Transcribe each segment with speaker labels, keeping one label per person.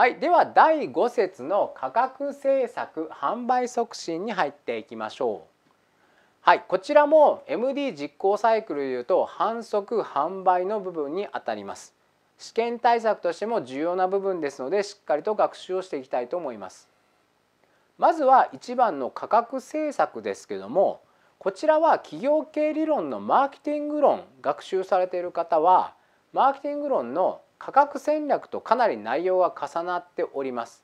Speaker 1: はい、では第5節の価格政策販売促進に入っていきましょう。はい、こちらも MD 実行サイクルでいうと販促販売の部分にあたります。試験対策としても重要な部分ですのでしっかりと学習をしていきたいと思います。まずは1番の価格政策ですけどもこちらは企業経理論のマーケティング論学習されている方はマーケティング論の価格戦略とかなり内容は重なっております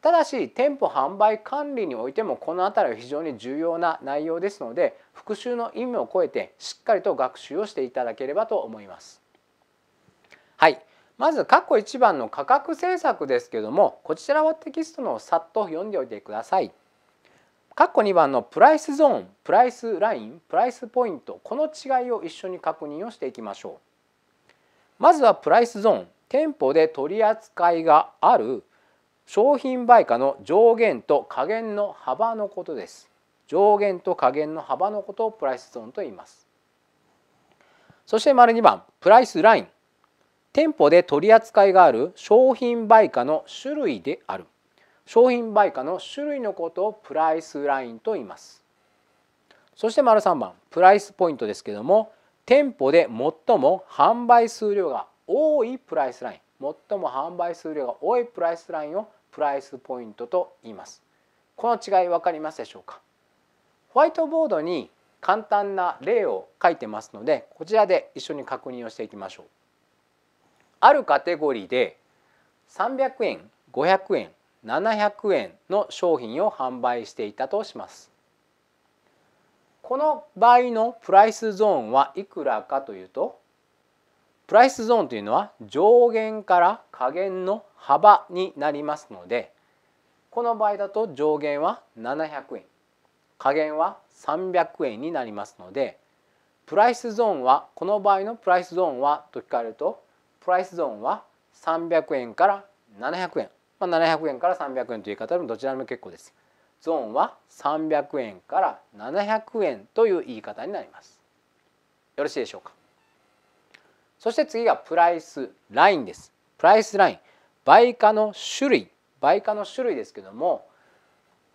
Speaker 1: ただし店舗販売管理においてもこの辺りは非常に重要な内容ですので復習の意味を超えてしっかりと学習をしていただければと思います。はいまず括弧1番の価格政策ですけどもこちらはテキストのさっと読んでおいてください。括弧2番のプライスゾーンプライスラインプライスポイントこの違いを一緒に確認をしていきましょう。まずはプライスゾーン店舗で取り扱いがある商品売価の上限と下限の幅のことです上限と下限の幅のことをプライスゾーンと言いますそして丸2番プライスライン店舗で取り扱いがある商品売価の種類である商品売価の種類のことをプライスラインと言いますそして丸3番プライスポイントですけれども店舗で最も販売数量が多いプライスライン最も販売数量が多いプライスラインをプライスポイントと言いますこの違い分かりますでしょうかホワイトボードに簡単な例を書いてますのでこちらで一緒に確認をしていきましょうあるカテゴリーで300円500円700円の商品を販売していたとしますこの場合のプライスゾーンはいくらかというとプライスゾーンというのは上限から下限の幅になりますのでこの場合だと上限は700円下限は300円になりますのでプライスゾーンはこの場合のプライスゾーンはと聞かれるとプライスゾーンは300円から700円、まあ、700円から300円という言い方でもどちらでも結構です。ゾーンは300円から700円という言い方になりますよろしいでしょうかそして次がプライスラインですプライスライン売価の種類売価の種類ですけども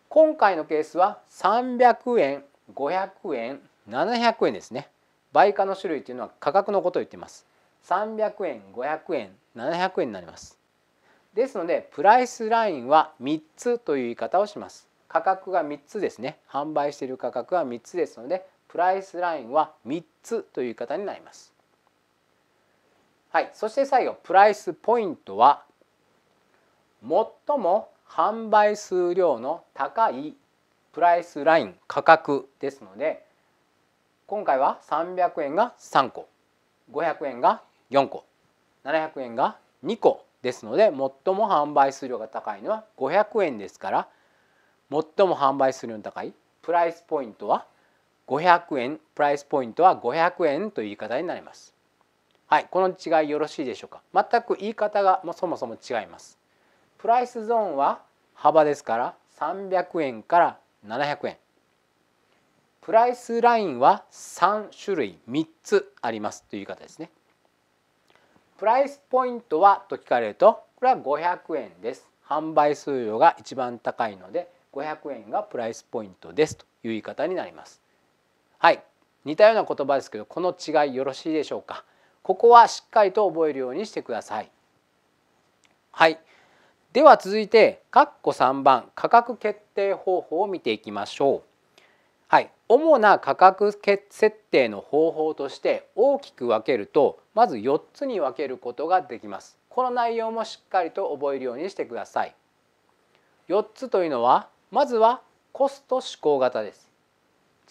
Speaker 1: 今回のケースは300円500円700円ですね売価の種類というのは価格のことを言っています300円500円700円になりますですのでプライスラインは3つという言い方をします価格が3つですね販売している価格は3つですのでプライスラインは3つという方になります。はい、そして最後プライスポイントは最も販売数量の高いプライスライン価格ですので今回は300円が3個500円が4個700円が2個ですので最も販売数量が高いのは500円ですから最も販売数量の高いプライスポイントは500円プライスポイントは500円という言い方になります。はい、この違いよろしいでしょうか全く言い方がもそもそも違います。プライスゾーンは幅ですから300円から700円プライスラインは3種類3つありますという言い方ですね。プライスポイントはと聞かれるとこれは500円です。販売数量が一番高いので500円がプライスポイントですという言い方になります。はい似たような言葉ですけどこの違いよろしいでしょうか。ここはしっかりと覚えるようにしてください。はい、では続いて括弧3番価格決定方法を見ていきましょう。はい、主な価格設定の方法として大きく分けるとまず4つに分けることができます。この内容もしっかりと覚えるようにしてください。4つというのはまずはコスト思考型です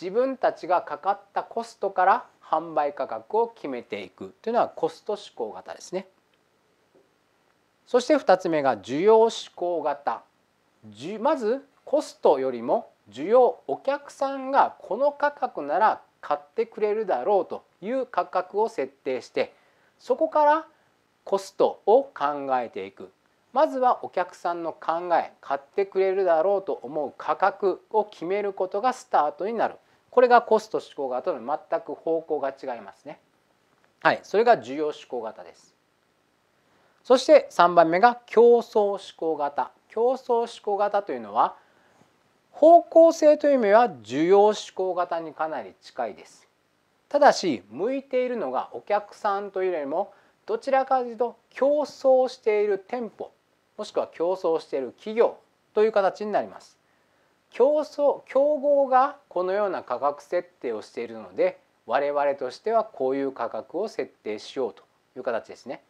Speaker 1: 自分たちがかかったコストから販売価格を決めていくというのはコスト思考型ですねそして2つ目が需要思考型まずコストよりも需要お客さんがこの価格なら買ってくれるだろうという価格を設定してそこからコストを考えていくまずはお客さんの考え買ってくれるだろうと思う価格を決めることがスタートになるこれがコスト思考型と全く方向が違いますねはいそれが需要思考型ですそして3番目が競争思考型競争思考型というのは方向性という意味は需要思考型にかなり近いですただし向いているのがお客さんというよりもどちらかというと競争している店舗もしくは競争している企業という形になります競争競合がこのような価格設定をしているので我々としてはこういう価格を設定しようという形ですね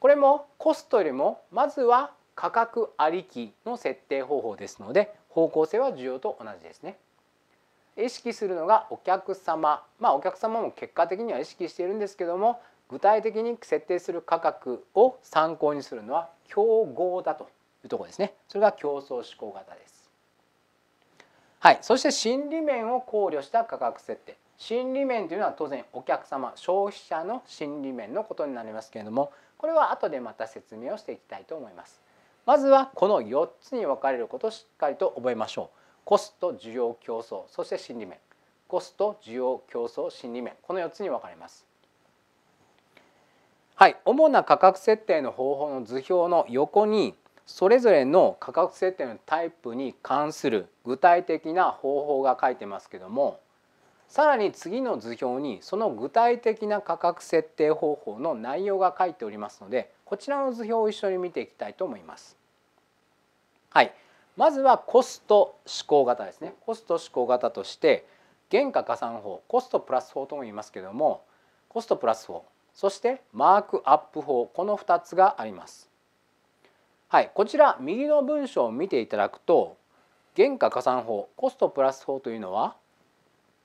Speaker 1: これもコストよりもまずは価格ありきの設定方法ですので方向性は需要と同じですね意識するのがお客様まあお客様も結果的には意識しているんですけども具体的に設定する価格を参考にするのは競合だというとこですねそれが競争志向型です。はい、そして心理面を考慮した価格設定心理面というのは当然お客様消費者の心理面のことになりますけれどもこれは後でまた説明をしていきたいと思います。まずはこの4つに分かれることをしっかりと覚えましょう。コスト需要競争そして心理面コスト需要競争心理面この4つに分かれます。はい、主な価格設定の方法の図表の横にそれぞれの価格設定のタイプに関する具体的な方法が書いてますけどもさらに次の図表にその具体的な価格設定方法の内容が書いておりますのでこちらの図表を一緒に見ていきたいと思います。はい、まずはコスト指向型ですねコスト指向型として原価加算法コストプラス法とも言いますけどもコストプラス法そしてマークアップ法この2つがあります。はい、こちら右の文章を見ていただくと原価加算法コストプラス法というのは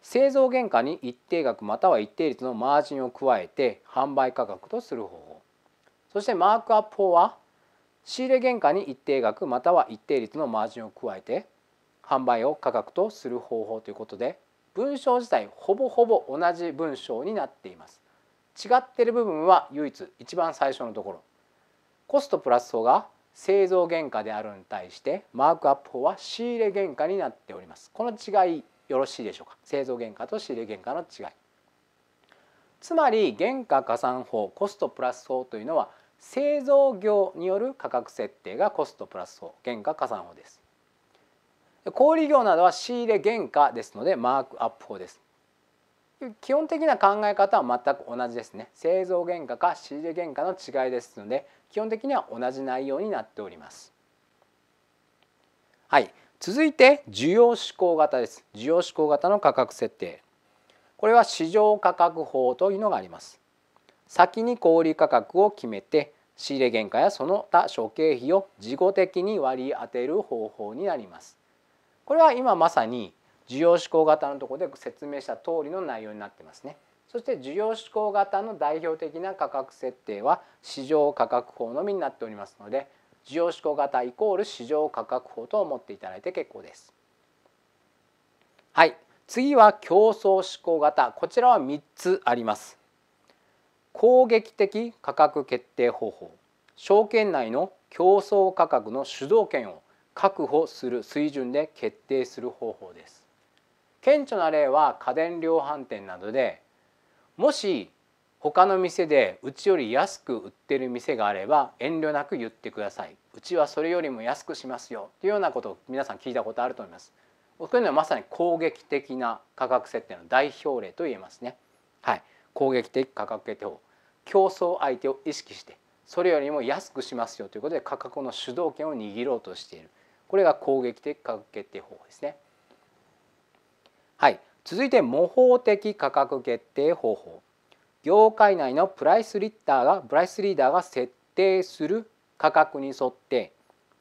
Speaker 1: 製造原価に一定額または一定率のマージンを加えて販売価格とする方法そしてマークアップ法は仕入れ原価に一定額または一定率のマージンを加えて販売を価格とする方法ということで文章自体ほぼほぼ同じ文章になっています。違ってる部分は唯一一番最初のところコストプラス法が製造原価であるに対してマークアップ法は仕入れ原価になっておりますこの違いよろしいでしょうか製造原価と仕入れ原価の違いつまり原価加算法コストプラス法というのは製造業による価格設定がコストプラス法原価加算法です小売業などは仕入れ原価ですのでマークアップ法です基本的な考え方は全く同じですね製造原価か仕入れ原価の違いですので基本的には同じ内容になっておりますはい続いて需要指向型です需要指向型の価格設定これは市場価格法というのがあります先に小売価格を決めて仕入れ原価やその他諸経費を事後的に割り当てる方法になりますこれは今まさに需要志向型のとこで説明した通りの内容になってますね。そして需要志向型の代表的な価格設定は市場価格法のみになっておりますので需要志向型イコール市場価格法と思っていただいて結構です。はい、次は競争志向型こちらは3つあります。攻撃的価格決定方法証券内の競争価格の主導権を確保する水準で決定する方法です。顕著な例は家電量販店などでもし他の店でうちより安く売ってる店があれば遠慮なく言ってくださいうちはそれよりも安くしますよというようなことを皆さん聞いたことあると思います。こういうのはまさに攻撃的な価格設定の代表例と言えますね。はい、攻撃的価格決定法競争相手を意識してそれよりも安くしますよということで価格の主導権を握ろうとしているこれが攻撃的価格決定法ですね。はい、続いて模倣的価格決定方法業界内のプライスリッターがプライスリーダーが設定する価格に沿って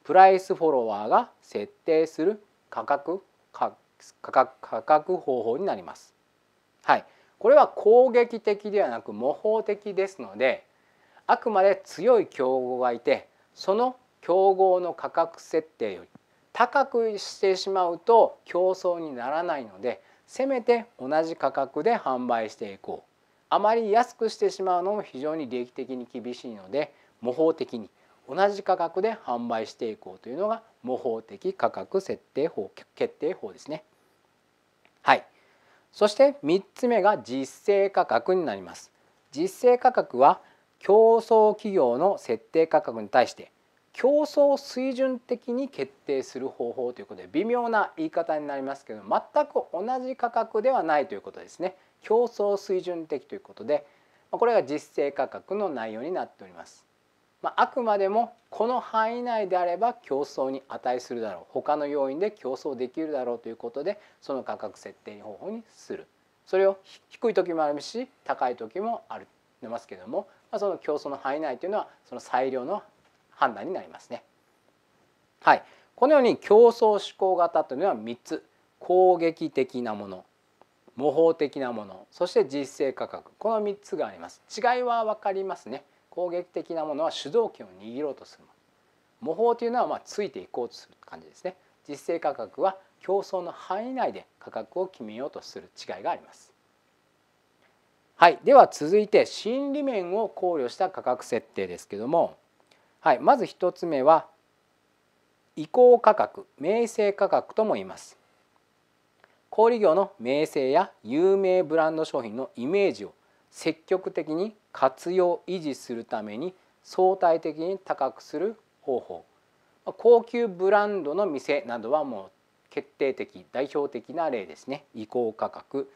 Speaker 1: プライスフォロワーが設定する価格価格方法になります。はい、これは攻撃的ではなく模倣的ですのであくまで強い競合がいてその競合の価格設定より高くしてしまうと競争にならないのでせめて同じ価格で販売していこうあまり安くしてしまうのも非常に利益的に厳しいので模倣的に同じ価格で販売していこうというのが模倣的価格設定法決定法ですね。はい、そして3つ目が実勢価格になります。実勢価格は競争企業の設定価格に対して競争水準的に決定する方法ということで微妙な言い方になりますけど全く同じ価格ではないということですね競争水準的ということでこれが実勢価格の内容になっております。まあ、くまでもこの範囲内であれば競争に値するだろう他の要因で競争できるだろうということでその価格設定方法にするそれを低い時もあるし高い時もありますけども、まその競争の範囲内というのはその裁量の判断になりますね。はい、このように競争思考型というのは3つ攻撃的なもの模倣的なものそして実勢価格この3つがあります違いは分かりますね攻撃的なものは主導権を握ろうとするもの模倣というのはまあついていこうとする感じですね実勢価格は競争の範囲内で価格を決めようとする違いがありますはいでは続いて心理面を考慮した価格設定ですけどもはい、まず1つ目は移行価格名声価格とも言います小売業の名声や有名ブランド商品のイメージを積極的に活用維持するために相対的に高くする方法高級ブランドの店などはもう決定的代表的な例ですね移行価格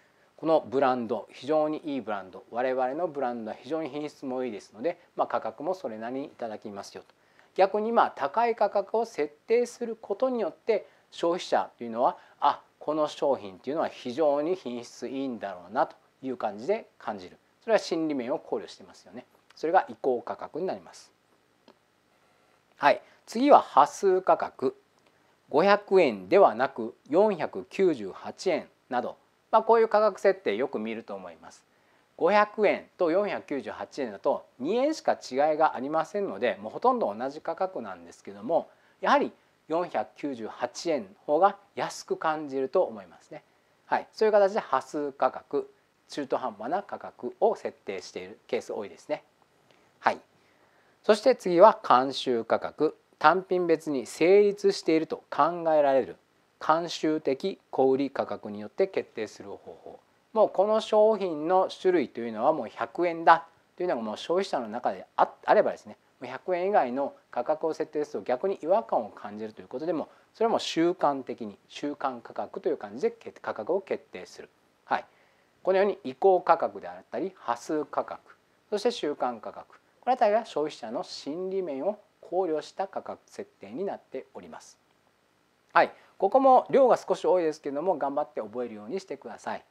Speaker 1: このブランド非常にいいブランド我々のブランドは非常に品質もいいですので、まあ、価格もそれなりにいただきますよと逆にまあ高い価格を設定することによって消費者というのはあこの商品というのは非常に品質いいんだろうなという感じで感じるそれは心理面を考慮してますよねそれが移行価格になりますはい次は端数価格500円ではなく498円などまあ、こういう価格設定よく見ると思います。500円と498円だと2円しか違いがありませんのでもうほとんど同じ価格なんですけどもやはり498円の方が安く感じると思いますね。はい、そういう形で波数価格中途半端な価格を設定しているケース多いですね。はい、そして次は慣習価格単品別に成立していると考えられる慣習的小売価格によって決定する方法もうこの商品の種類というのはもう100円だというのがもう消費者の中でああればですね100円以外の価格を設定すると逆に違和感を感じるということでもそれはもう習慣的に習慣価格という感じで価格を決定する、はい、このように移行価格であったり波数価格そして習慣価格これあたりが消費者の心理面を考慮した価格設定になっております。はい、ここも量が少し多いですけれども頑張って覚えるようにしてください。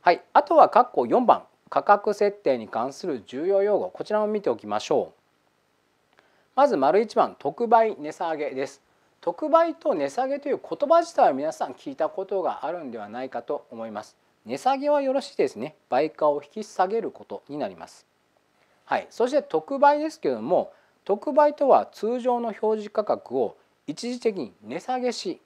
Speaker 1: はい、あとは括弧4番価格設定に関する重要用語こちらも見ておきましょう。まず丸1番特売値下げです。特売と値下げという言葉自体は皆さん聞いたことがあるんではないかと思います。値下げはよろしいですね。売価を引き下げることになります。はい、そして特売ですけれども特売とは通常の表示価格を一時的に値下げし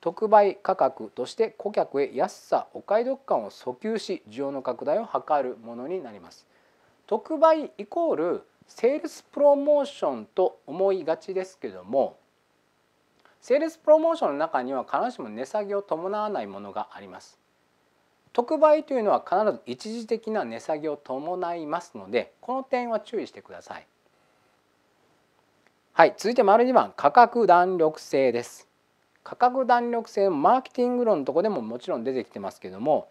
Speaker 1: 特売価格として顧客へ安さお買い得感を訴求し需要の拡大を図るものになります特売イコールセールスプロモーションと思いがちですけどもセールスプロモーションの中には必ずしも値下げを伴わないものがあります特売というのは必ず一時的な値下げを伴いますのでこの点は注意してくださいはい、続いて丸2番価格弾力性です価格弾力性マーケティング論のとこでももちろん出てきてますけども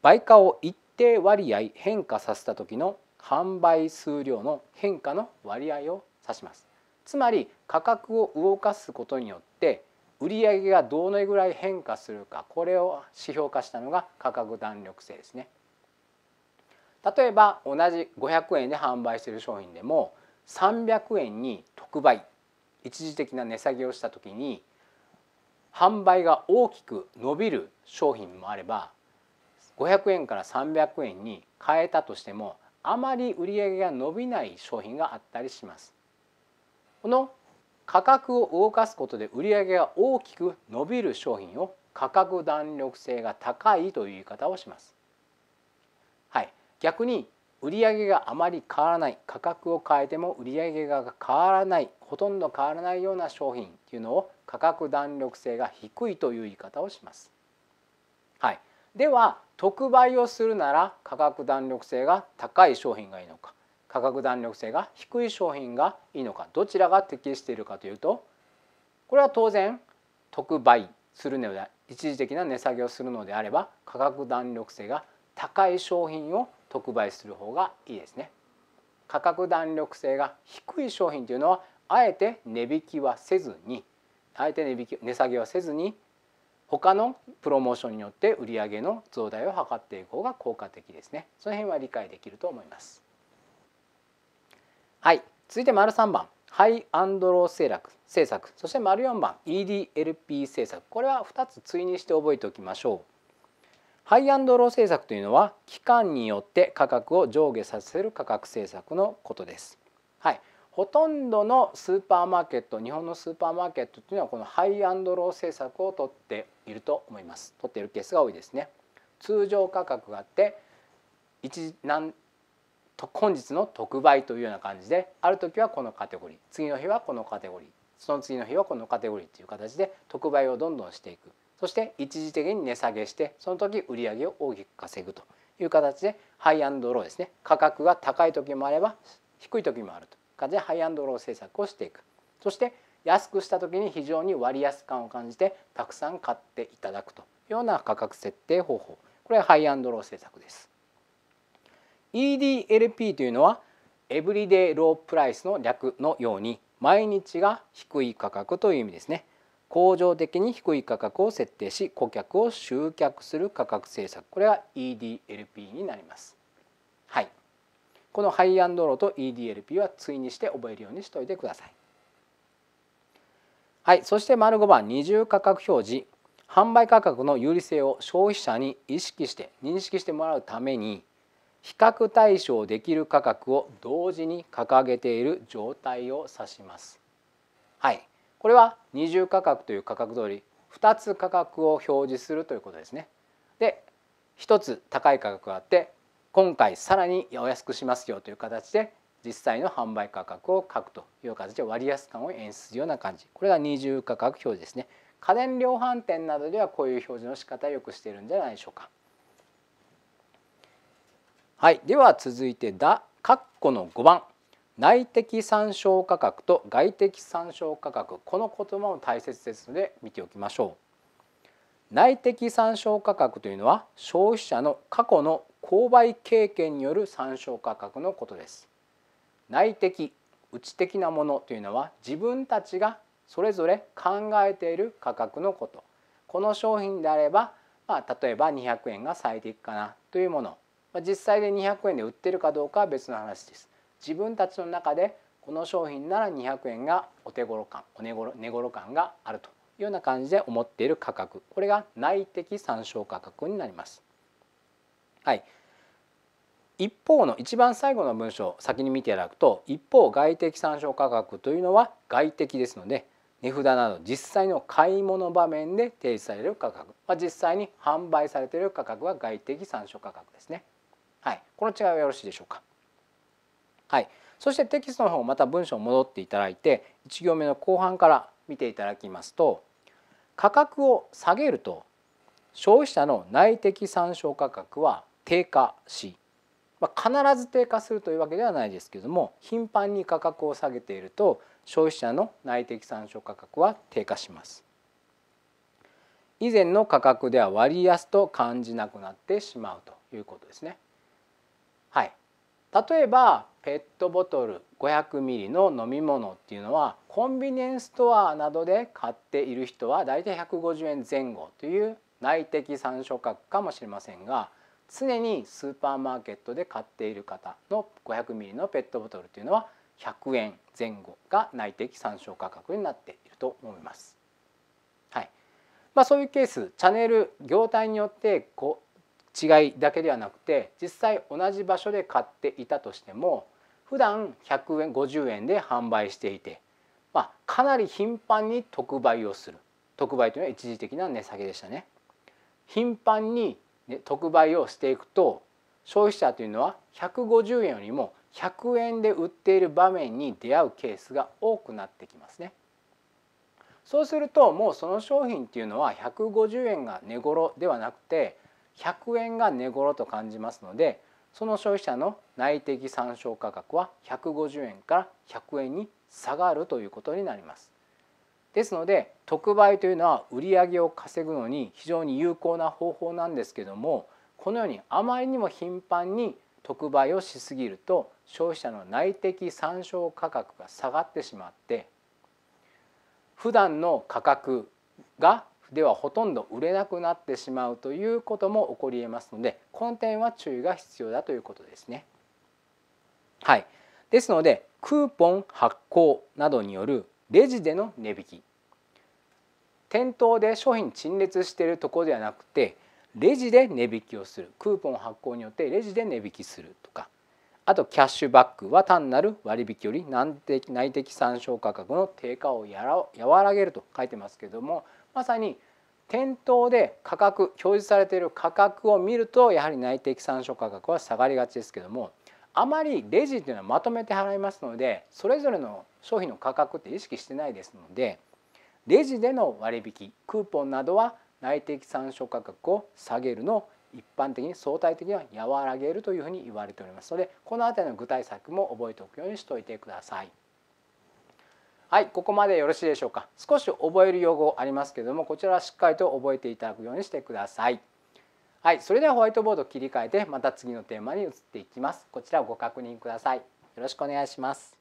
Speaker 1: 売価を一定割合変化させた時の販売数量の変化の割合を指しますつまり価格を動かすことによって売上がどのぐらい変化するかこれを指標化したのが価格弾力性ですね例えば同じ500円で販売している商品でも300円に特売一時的な値下げをした時に販売が大きく伸びる商品もあれば500円から300円に変えたとしてもあまり売り上げが伸びない商品があったりします。この価格を動かすことで売り上げが大きく伸びる商品を価格弾力性が高いという言い方をします。はい、逆に売上があまり変わらない価格を変えても売上が変わらないほとんど変わらないような商品っていうのを価格弾力性が低いという言い方をします。はい、では特売をするなら価格弾力性が高い商品がいいのか価格弾力性が低い商品がいいのかどちらが適しているかというとこれは当然特売するので一時的な値下げをするのであれば価格弾力性が高い商品を特売する方がいいですね価格弾力性が低い商品というのはあえて値引きはせずにあえて値引き値下げはせずに他のプロモーションによって売上の増大を図っていく方が効果的ですねその辺は理解できると思いますはい続いて丸3番ハイアンドロー政策政策そして丸4番 EDLP 政策これは2つ対にして覚えておきましょうハイアンドロー政策というのは期間によって価格を上下させる価格政策のことです。はい、ほとんどのスーパーマーケット日本のスーパーマーケットというのはこのハイアンドロー政策をとっていると思います取っているケースが多いですね。通常価格があって一と本日の特売というような感じである時はこのカテゴリー次の日はこのカテゴリーその次の日はこのカテゴリーという形で特売をどんどんしていくそして一時的に値下げしてその時売上を大きく稼ぐという形でハイアンドローですね価格が高い時もあれば低い時もあるという感じでハイアンドロー政策をしていくそして安くした時に非常に割安感を感じてたくさん買っていただくというような価格設定方法これはハイアンドロー政策です。EDLP というのはエブリデイロープライスの略のように毎日が低い価格という意味ですね。恒常的に低い価格を設定し顧客を集客する価格政策これは EDLP になります。はい、このハイアンドローと EDLP は対にして覚えるようにしておいてください。はい、そして丸5番二重価格表示販売価格の有利性を消費者に意識して認識してもらうために比較対象できる価格を同時に掲げている状態を指します。はい、これは二重価格という価格通り2つ価格を表示するということですね。で1つ高い価格があって今回さらにお安くしますよという形で実際の販売価格を書くという形で割安感を演出するような感じこれが二重価格表示ですね。家電量販店などではこういう表示の仕方をよくしているんじゃないでしょうか。はい、では続いて「だ」括弧の5番。内的参照価格と外的参照価格この言葉も大切ですので見ておきましょう内的参照価格というのは消費者の過去の購買経験による参照価格のことです内的内的なものというのは自分たちがそれぞれ考えている価格のことこの商品であれば、まあ、例えば200円が最適かなというもの実際で200円で売っているかどうかは別の話です自分たちの中でこの商品なら200円がお手頃感お値頃値頃感があるというような感じで思っている価格これが内的参照価格になります。はい、一方の一番最後の文章を先に見ていただくと一方外的参照価格というのは外的ですので値札など実際の買い物場面で提示される価格、まあ、実際に販売されている価格は外的参照価格ですね。はい、この違いはよろしいでしょうか。はい、そしてテキストの方また文章戻っていただいて1行目の後半から見ていただきますと価格を下げると消費者の内的参照価格は低下し、まあ、必ず低下するというわけではないですけれども頻繁に価格を下げていると消費者の内的参照価格は低下します。以前の価格では割安と感じなくなってしまうということですね。はい、例えばペットボトル5 0 0ミリの飲み物っていうのはコンビニエンスストアなどで買っている人は大体150円前後という内的参照価格かもしれませんが常にスーパーマーケットで買っている方の5 0 0 m リのペットボトルというのは100円前後が内的参照価格になっていると思います。はいまあ、そういうケースチャンネル業態によってこう違いだけではなくて実際同じ場所で買っていたとしても普段100円50円で販売していて、まあ、かなり頻繁に特売をする特売というのは一時的な値下げでしたね。頻繁に、ね、特売をしていくと消費者というのは150円よりも100円で売っている場面に出会うケースが多くなってきますね。そうするともうその商品っていうのは150円が値頃ではなくて100円が値頃と感じますのでその消費者の内的参照価格は150円から100円に下がるということになります。ですので特売というのは売り上げを稼ぐのに非常に有効な方法なんですけどもこのようにあまりにも頻繁に特売をしすぎると消費者の内的参照価格が下がってしまって普段の価格がではほとんど売れなくなってしまうということも起こりえますのでこの点は注意が必要だということですね。はい、ですのでクーポン発行などによるレジでの値引き店頭で商品陳列しているところではなくてレジで値引きをするクーポン発行によってレジで値引きするとかあとキャッシュバックは単なる割引より内的参照価格の低下を和らげると書いてますけどもまさに店頭で価格表示されている価格を見るとやはり内定参照価格は下がりがちですけどもあまりレジっていうのはまとめて払いますのでそれぞれの商品の価格って意識してないですのでレジでの割引クーポンなどは内定参照価格を下げるのを一般的に相対的には和らげるというふうに言われておりますのでこの辺りの具体策も覚えておくようにしておいてください。はいここまでよろしいでしょうか少し覚える用語ありますけれどもこちらはしっかりと覚えていただくようにしてくださいはいそれではホワイトボード切り替えてまた次のテーマに移っていきますこちらをご確認くださいよろしくお願いします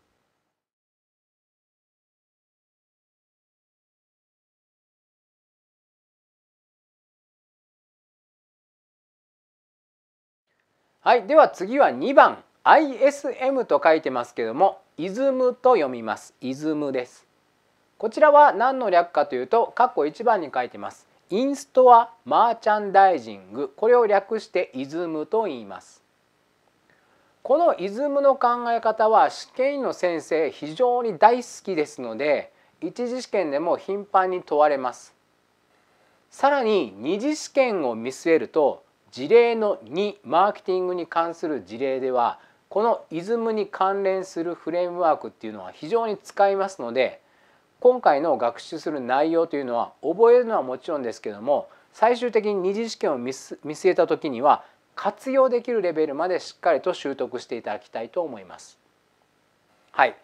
Speaker 1: はいでは次は2番 ISM と書いてますけどもイズムと読みますイズムですこちらは何の略かというと括弧1番に書いてますインストアマーチャンダイジングこれを略してイズムと言いますこのイズムの考え方は試験員の先生非常に大好きですので一次試験でも頻繁に問われますさらに二次試験を見据えると事例の2マーケティングに関する事例ではこのイズムに関連するフレームワークっていうのは非常に使いますので今回の学習する内容というのは覚えるのはもちろんですけども最終的に二次試験を見据えた時には活用できるレベルまでしっかりと習得していただきたいと思います。はい、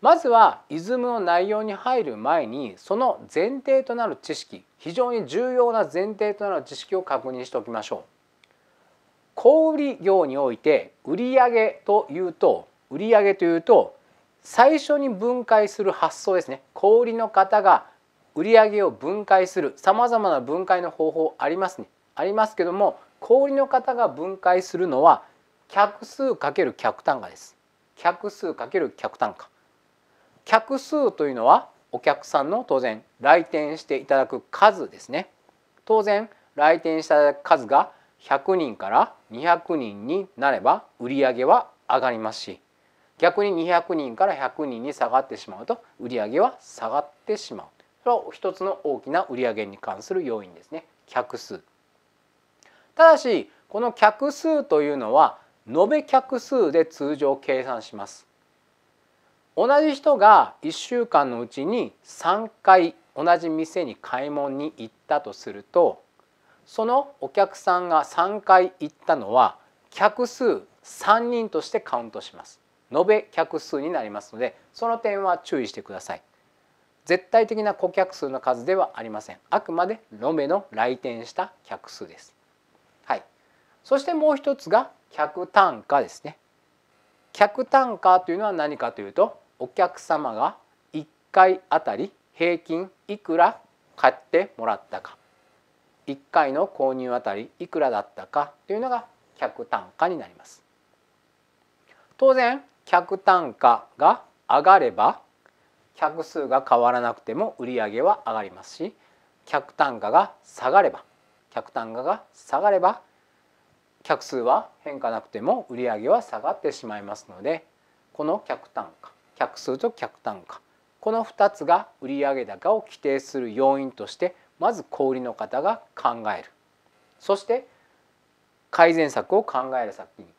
Speaker 1: まずはイズムの内容に入る前にその前提となる知識非常に重要な前提となる知識を確認しておきましょう。小売業において売上というと売上というと最初に分解する発想ですね小売の方が売上を分解するさまざまな分解の方法ありますねありますけども小売の方が分解するのは客数×客単価です客数る客単価客数というのはお客さんの当然来店していただく数ですね当然来店した数が100人から200人になれば売り上げは上がりますし逆に200人から100人に下がってしまうと売り上げは下がってしまうそれは一つの大きな売り上げに関する要因ですね客数ただしこの客数というのは延べ客数で通常計算します同じ人が1週間のうちに3回同じ店に買い物に行ったとするとそのお客さんが3回行ったのは客数3人としてカウントします延べ客数になりますのでその点は注意してください絶対的な顧客数の数ではありませんあくまで延べの来店した客数ですはいそしてもう一つが客単価ですね客単価というのは何かというとお客様が1回あたり平均いくら買ってもらったか1回の購入あたりいくらだったかというのが客単価になります。当然客単価が上がれば客数が変わらなくても売り上げは上がりますし客単価が下がれば客単価が下がれば客数は変化なくても売り上げは下がってしまいますのでこの客単価客数と客単価この2つが売上高を規定する要因としてまず小売の方が考えるそして改善策を考える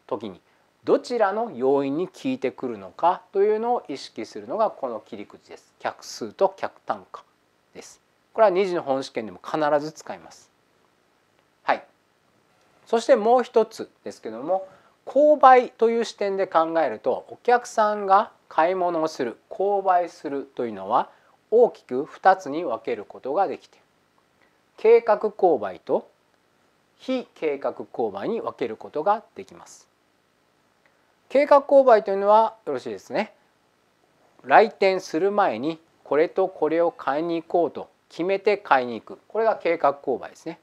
Speaker 1: 時にどちらの要因に効いてくるのかというのを意識するのがこの切り口です。客数と客単価です。これは2次の本試験でも必ず使います。はい。そしてもう一つですけども購買という視点で考えるとお客さんが買い物をする購買するというのは大きく2つに分けることができて計画購買と非計画購買に分けることができます。計画購買というのはよろしいですね。来店する前にこれとこれを買いに行こうと決めて買いに行くこれが計画購買ですね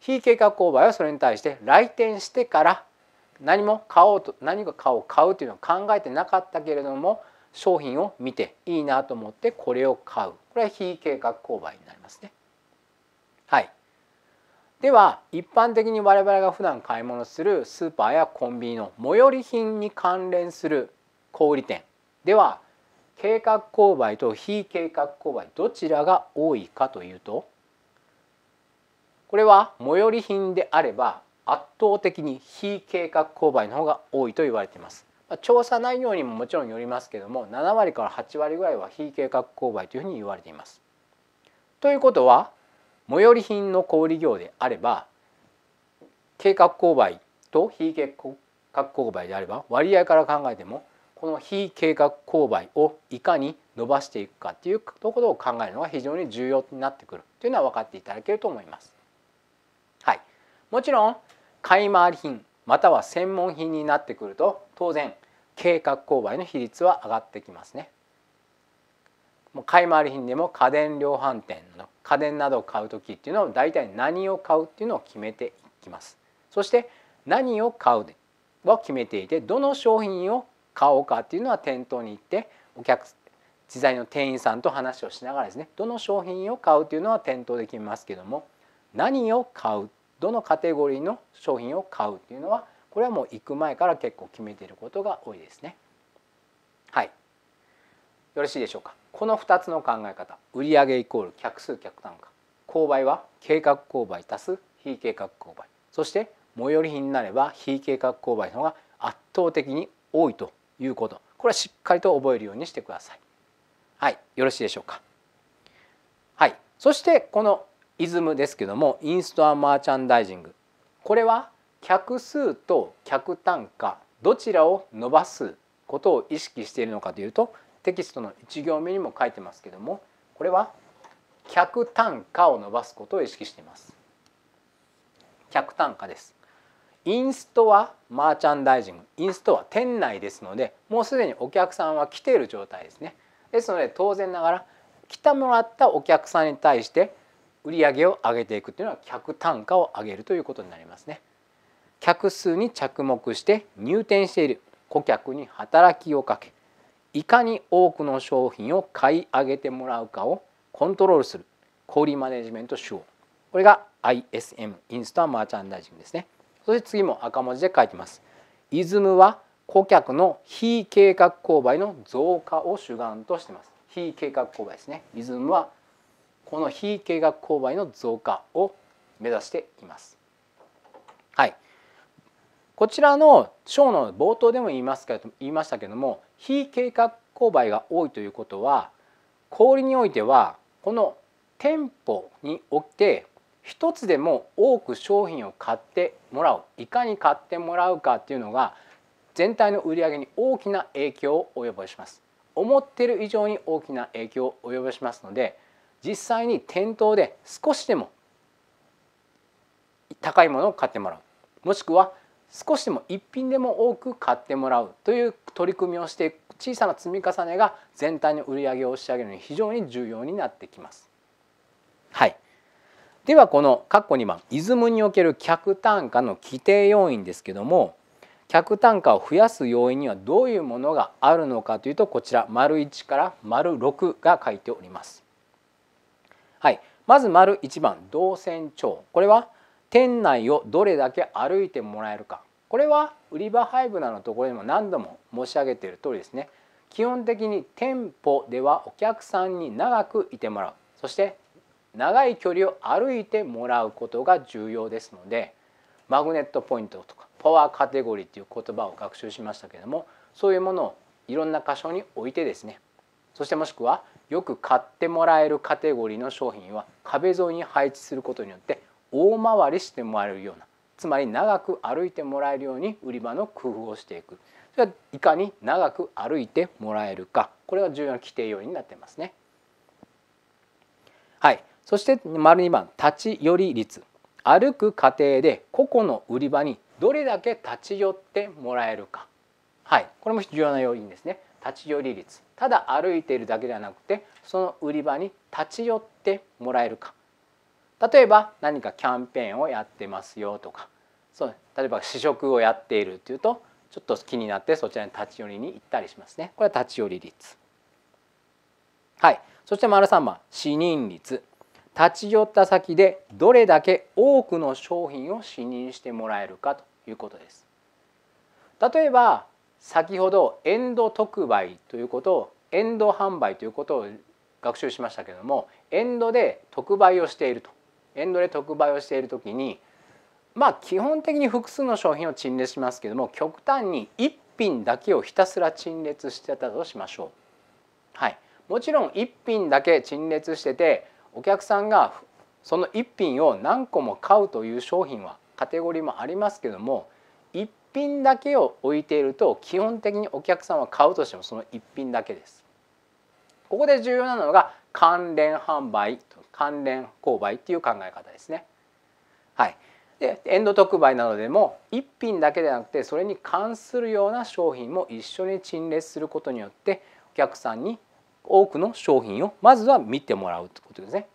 Speaker 1: 非計画購買はそれに対して来店してから何も買おうと何かを買うというのを考えてなかったけれども商品を見ていいなと思ってこれを買うこれは非計画購買になりますねはい、では一般的に我々が普段買い物するスーパーやコンビニの最寄り品に関連する小売店では計画購買と非計画購買どちらが多いかというとこれは最寄り品であれば圧倒的に非計画購買の方が多いと言われています。調査内容にももちろんよりますけども7割から8割ぐらいは非計画購買というふうに言われています。ということは最寄り品の小売業であれば計画購買と非計画購買であれば割合から考えてもこの非計画購買をいかに伸ばしていくかっていうところを考えるのが非常に重要になってくるというのは分かっていただけると思います。はい、もちろん買い回り品または専門品になってくると当然計画購買の比率は上がってきますね。もう買い回り品でも家電量販店の家電などを買う時っていうのは大体何を買うっていうのを決めていきます。そして何を買うは決めていてどの商品を買おうかっていうのは店頭に行ってお客自在の店員さんと話をしながらですねどの商品を買うっていうのは店頭で決めますけども何を買うどのカテゴリーの商品を買うっていうのはこれはもう行く前から結構決めていることが多いですね。はいよろしいでしょうか。この2つの考え方売上イコール客数客単価購買は計画購買足す非計画購買そして最寄り品になれば非計画購買の方が圧倒的に多いということこれはしっかりと覚えるようにしてください。はい、よろしいでしょうか。はい、そしてこのイズムですけどもインストアマーチャンダイジングこれは客数と客単価どちらを伸ばすことを意識しているのかというとテキストの1行目にも書いてますけどもこれは客単価を伸ばすことを意識しています客単価ですインストはマーチャンダイジングインストは店内ですのでもうすでにお客さんは来ている状態ですねですので当然ながら来てもらったお客さんに対して売り上げを上げていくというのは客単価を上げるということになりますね客数に着目して入店している顧客に働きをかけいかに多くの商品を買い上げてもらうかをコントロールする小売マネジメント手法これが ISM インスタマーチャンダイジングですねそして次も赤文字で書いてますイズムは顧客の非計画購買の増加を主眼としてます非計画購買ですねイズムはこの非計画購買の増加を目指していますはいこちらの章の冒頭でも言いますけど言いましたけども非計画勾配が多いということは小売においてはこの店舗において一つでも多く商品を買ってもらういかに買ってもらうかっていうのが全体の売り上げに大きな影響を及ぼします思ってる以上に大きな影響を及ぼしますので実際に店頭で少しでも高いものを買ってもらうもしくは少しでも一品でも多く買ってもらうという取り組みをしていく小さな積み重ねが全体の売り上げを押し上げるに非常に重要になってきます。はい、ではこの括弧2番「イズムにおける客単価の規定要因」ですけども客単価を増やす要因にはどういうものがあるのかというとこちら丸1から丸6が書いております。はい、まず丸1番動線長これは店内をどれだけ歩いてもらえるかこれは売り場配布なのところにも何度も申し上げている通りですね基本的に店舗ではお客さんに長くいてもらうそして長い距離を歩いてもらうことが重要ですのでマグネットポイントとかパワーカテゴリーという言葉を学習しましたけどもそういうものをいろんな箇所に置いてですねそしてもしくはよく買ってもらえるカテゴリーの商品は壁沿いに配置することによって大回りしてもらえるようなつまり長く歩いてもらえるように売り場の工夫をしていくそれはいかに長く歩いてもらえるかこれが重要な規定要因になってますね。はい、そして丸2番立ち寄り率歩く過程で個々の売り場にどれだけ立ち寄ってもらえるか、はい、これも重要な要因ですね立ち寄り率ただ歩いているだけではなくてその売り場に立ち寄ってもらえるか例えば何かキャンペーンをやってますよとかそう例えば試食をやっているっていうとちょっと気になってそちらに立ち寄りに行ったりしますねこれは立ち寄り率はいそして丸3番視認率立ち寄った先でどれだけ多くの商品を視認してもらえるかということです例えば先ほどエンド特売ということをエンド販売ということを学習しましたけれどもエンドで特売をしているとエンドで特売をしている時にまあ基本的に複数の商品を陳列しますけども極端に1品だけをひたすら陳列してたとしましょう。はい、もちろん1品だけ陳列しててお客さんがその1品を何個も買うという商品はカテゴリーもありますけども1品だけを置いていると基本的にお客さんは買うとしてもその1品だけです。ここで重要なのが関連販売関連購買っていう考え方ですね。はい、でエンド特売などでも1品だけでなくてそれに関するような商品も一緒に陳列することによってお客さんに多くの商品をまずは見てもらうってことですね。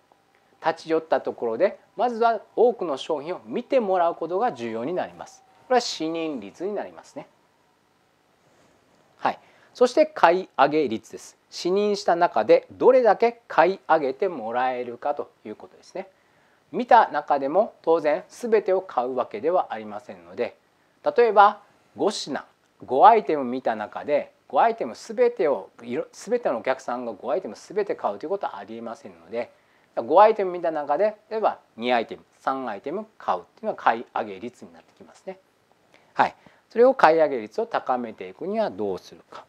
Speaker 1: 立ち寄ったところでまずは多くの商品を見てもらうことが重要になります。これは視認率になりますね。はい、そして買い上げ率です。視認した中でどれだけ買い上げてもらえるかということですね。見た中でも当然全てを買うわけではありませんので例えば5品5アイテム見た中で5アイテム全てを全てのお客さんが5アイテム全て買うということはありえませんので5アイテム見た中で例えば2アイテム3アイテム買うっていうのは買い上げ率になってきますね。はい、それを買い上げ率を高めていくにはどうするか。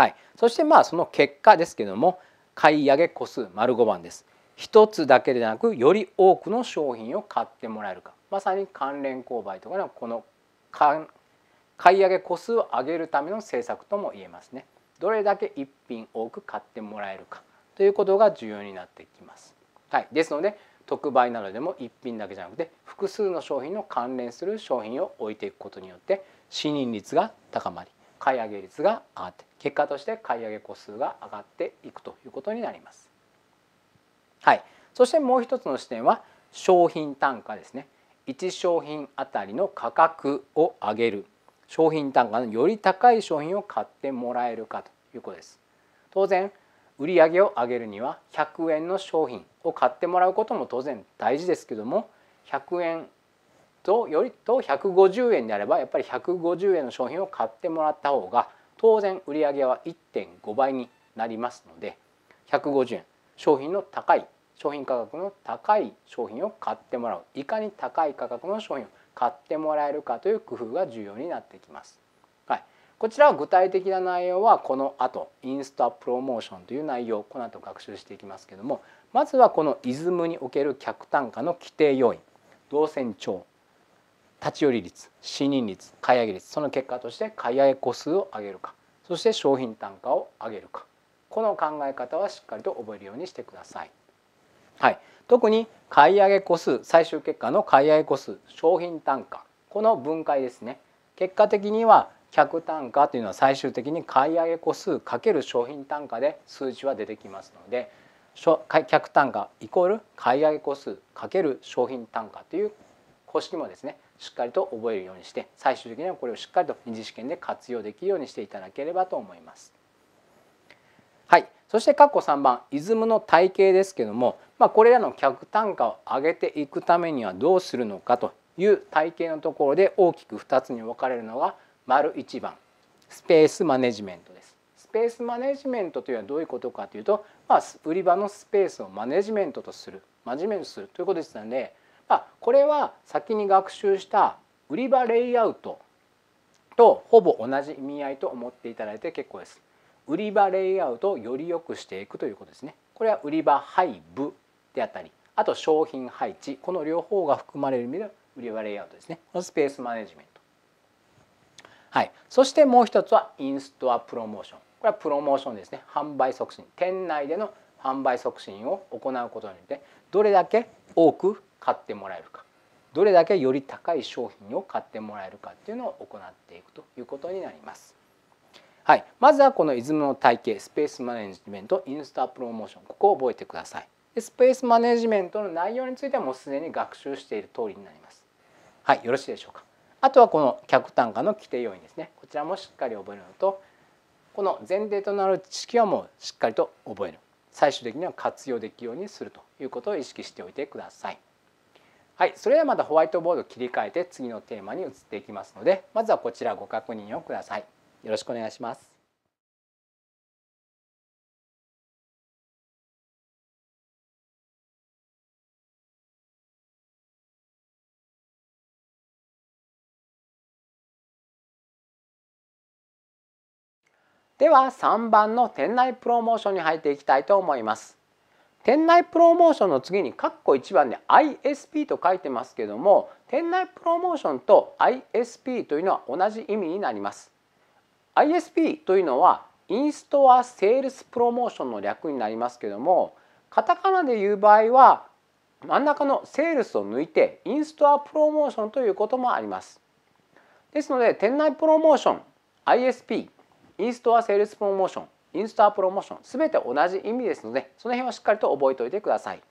Speaker 1: はい、そしてまあその結果ですけども買い上げ個数丸5番です。1つだけでなくより多くの商品を買ってもらえるかまさに関連購買とかのこの買い上げ個数を上げるための政策とも言えますね。どれだけ1品多く買ってもらえるかということが重要になってきます。はい、ですので特売などでも1品だけじゃなくて複数の商品の関連する商品を置いていくことによって信任率が高まり買い上げ率が上がって結果として買い上げ個数が上がっていくということになります。はい、そしてもう一つの視点は商品単価ですね。1商品あたりの価格を上げる商品単価のより高い商品を買ってもらえるかということです。当然売上を上げるには100円の商品を買ってもらうことも当然大事ですけども100円とよりと150円であればやっぱり150円の商品を買ってもらった方が当然売上は1.5倍になりますので150円商品の高い商品価格の高い商品を買ってもらういかに高い価格の商品を買ってもらえるかという工夫が重要になってきます。はい、こちらは具体的な内容はこの後インスタプロモーションという内容この後学習していきますけどもまずはこのイズムにおける客単価の規定要因動線調立ち寄り率信任率買い上げ率その結果として買い上げ個数を上げるかそして商品単価を上げるかこの考え方はしっかりと覚えるようにしてください。はい、特に買い上げ個数最終結果の買い上げ個数商品単価この分解ですね結果的には客単価というのは最終的に買い上げ個数×商品単価で数値は出てきますので客単価イコール買い上げ個数×商品単価という公式もですねしっかりと覚えるようにして最終的にはこれをしっかりと二次試験で活用できるようにしていただければと思います。はいそして括弧3番イズムの体系ですけども、まあ、これらの客単価を上げていくためにはどうするのかという体系のところで大きく2つに分かれるのが丸1番スペースマネジメントです。スペースマネジメントというのはどういうことかというと、まあ、売り場のスペースをマネジメントとするマネジメントするということですのであこれは先に学習した売り場レイアウトとほぼ同じ意味合いと思っていただいて結構です。売り場レイアウトをより良くしていくということですね。これは売り場配布であったりあと商品配置この両方が含まれる意味で売り場レイアウトですね。このスペースマネジメント。はい、そしてもう一つはインストアプロモーション。これはプロモーションですね。販売促進。店内での販売促進を行うことによってどれだけ多く買ってもらえるかどれだけより高い商品を買ってもらえるかっていうのを行っていくということになります。はい、まずはこのイズムの体系スペースマネジメントインスタプロモーションここを覚えてくださいでスペースマネジメントの内容についてはもうすでに学習している通りになりますはいよろしいでしょうかあとはこの客単価の規定要因ですねこちらもしっかり覚えるのとこの前提となる知識はもうしっかりと覚える最終的には活用できるようにするということを意識しておいてくださいはい、それではまたホワイトボードを切り替えて次のテーマに移っていきますのでまずはこちらご確認をください。よろしくお願いします。では3番の店内プロモーションに入っていきたいと思います。店内プロモーションの次に括弧1番で ISP と書いてますけども店内プロモーションと ISP というのは同じ意味になります ISP というのはインストアセールスプロモーションの略になりますけどもカタカナで言う場合は真ん中のセールスを抜いてインストアプロモーションということもありますですので店内プロモーション ISP インストアセールスプロモーションインスタプロモーション全て同じ意味ですのでその辺はしっかりと覚えておいてください。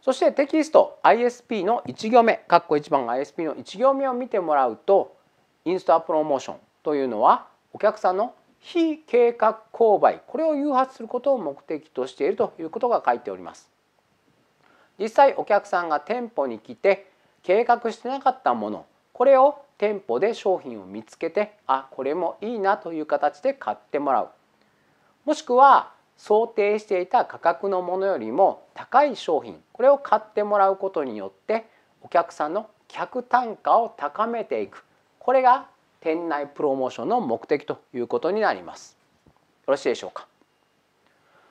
Speaker 1: そしてテキスト ISP の1行目括弧1番 ISP の1行目を見てもらうとインスタプロモーションというのはお客さんの非計画購買これを誘発することを目的としているということが書いております。実際お客さんが店舗に来て計画してなかったものこれを店舗で商品を見つけてあこれもいいなという形で買ってもらうもしくは想定していた価格のものよりも高い商品これを買ってもらうことによってお客さんの客単価を高めていくこれが店内プロモーションの目的ということになりますよろしいでしょうか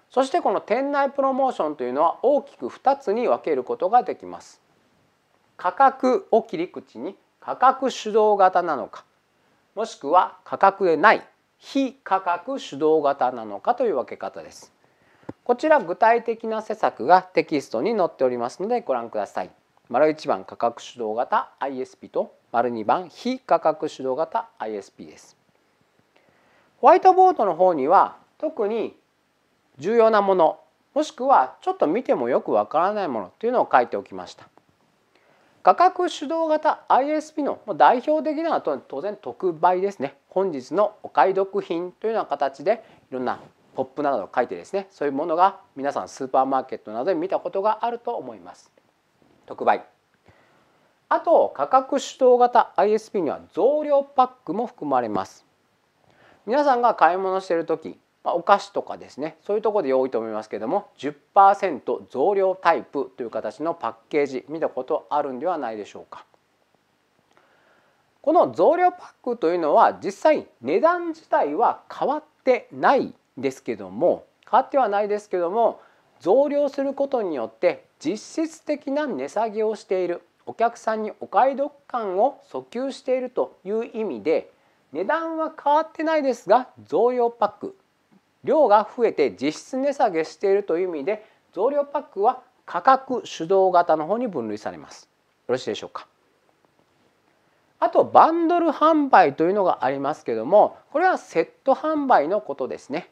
Speaker 1: そしてこの店内プロモーションというのは大きく2つに分けることができます価格を切り口に価格主導型なのかもしくは価格でない非価格主導型なのかという分け方です。こちら具体的な施策がテキストに載っておりますのでご覧ください。丸1番価格主導型 ISP と丸2番非価格主導型 ISP です。ホワイトボードの方には特に重要なものもしくはちょっと見てもよくわからないものというのを書いておきました。価格主導型 ISP の代表的なのは当然特売ですね本日のお買い得品というような形でいろんなポップなどを書いてですねそういうものが皆さんスーパーマーケットなどで見たことがあると思います特売あと価格主導型 ISP には増量パックも含まれます皆さんが買い物している時まあ、お菓子とかですねそういうとこで多いと思いますけども10%増量タイプという形のパッケージ見たことあるんではないでしょうか。この増量パックというのは実際値段自体は変わってないですけども変わってはないですけども増量することによって実質的な値下げをしているお客さんにお買い得感を訴求しているという意味で値段は変わってないですが増量パック量が増えて実質値下げしているという意味で増量パックは価格主導型の方に分類されますよろしいでしょうかあとバンドル販売というのがありますけどもこれはセット販売のことですね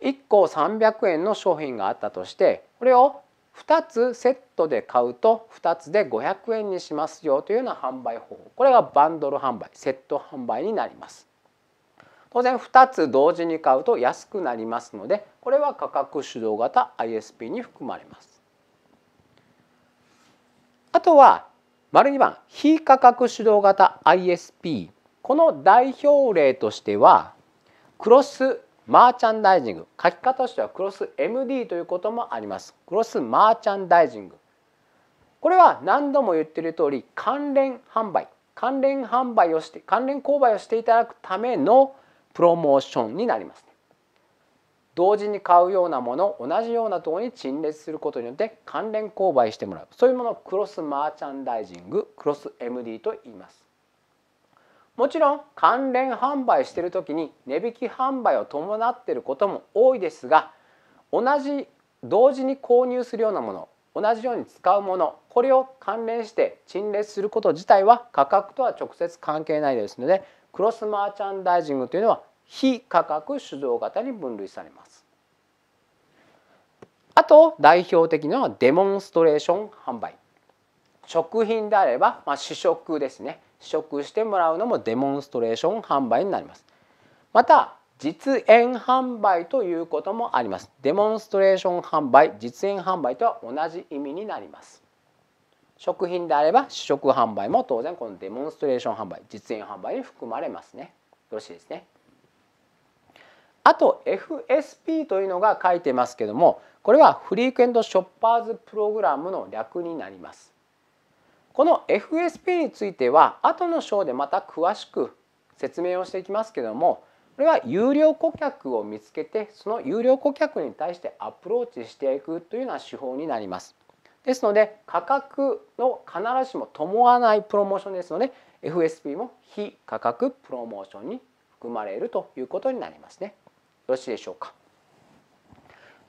Speaker 1: 1個300円の商品があったとしてこれを2つセットで買うと2つで500円にしますよというような販売方法これがバンドル販売セット販売になります当然2つ同時に買うと安くなりますのでこれは価格主導型 ISP に含まれます。あとは丸2番非価格主導型 ISP この代表例としてはクロスマーチャンダイジング書き方としてはクロス MD ということもありますクロスマーチャンダイジングこれは何度も言っている通り関連販売関連販売をして関連購買をしていただくためのプロモーションになります。同時に買うようなもの同じようなとこに陳列することによって関連購買してもらうそういうものをクロスマーチャンダイジングクロス MD と言いますもちろん関連販売してる時に値引き販売を伴ってることも多いですが同じ同時に購入するようなもの同じように使うものこれを関連して陳列すること自体は価格とは直接関係ないですのでクロスマーチャンダイジングというのは非価格主導型に分類されます。あと代表的なのはデモンストレーション販売。食品であれば、まあ、試食ですね試食してもらうのもデモンストレーション販売になります。また実演販売ということもあります。デモンストレーション販売実演販売とは同じ意味になります。食品であれば試食販売も当然このデモンストレーション販売実演販売に含まれますねよろしいですねあと FSP というのが書いてますけどもこれはフリークエントショッパーズプログラムの略になりますこの FSP については後の章でまた詳しく説明をしていきますけどもこれは有料顧客を見つけてその有料顧客に対してアプローチしていくというような手法になります。ですので価格の必ずしも伴わないプロモーションですので FSP も非価格プロモーションに含まれるということになりますね。よろしいでしょうか。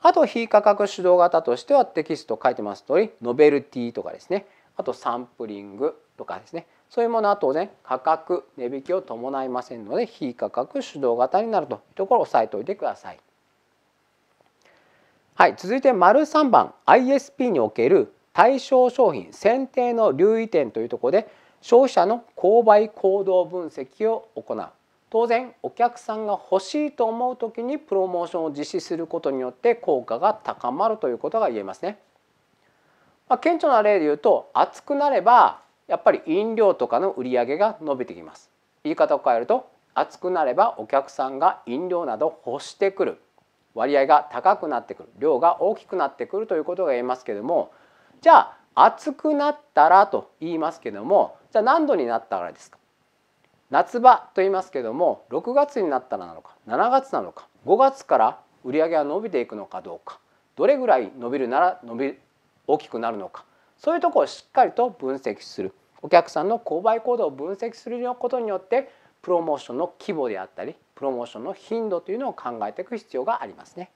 Speaker 1: あと非価格主導型としてはテキスト書いてます通りノベルティとかですねあとサンプリングとかですねそういうものあとね価格値引きを伴いませんので非価格主導型になるというところを押さえておいてください。はい、続いて丸3番 ISP における対象商品選定の留意点というところで消費者の購買行動分析を行う当然お客さんが欲しいと思う時にプロモーションを実施することによって効果が高まるということが言えますね。まあ、顕著な例で言うと暑くなればやっぱり飲料とかの売り上げが伸びてきます。言い方を変えると暑くなればお客さんが飲料など欲してくる割合が高くなってくる量が大きくなってくるということが言えますけどもじゃあ暑くなったらと言いますけどもじゃあ何度になったらですか夏場と言いますけども6月になったらなのか7月なのか5月から売上が伸びていくのかどうかどれぐらい伸びるなら伸び大きくなるのかそういうところをしっかりと分析するお客さんの購買行動を分析することによってプロモーションの規模であったりプロモーションの頻度というのを考えていく必要がありますね。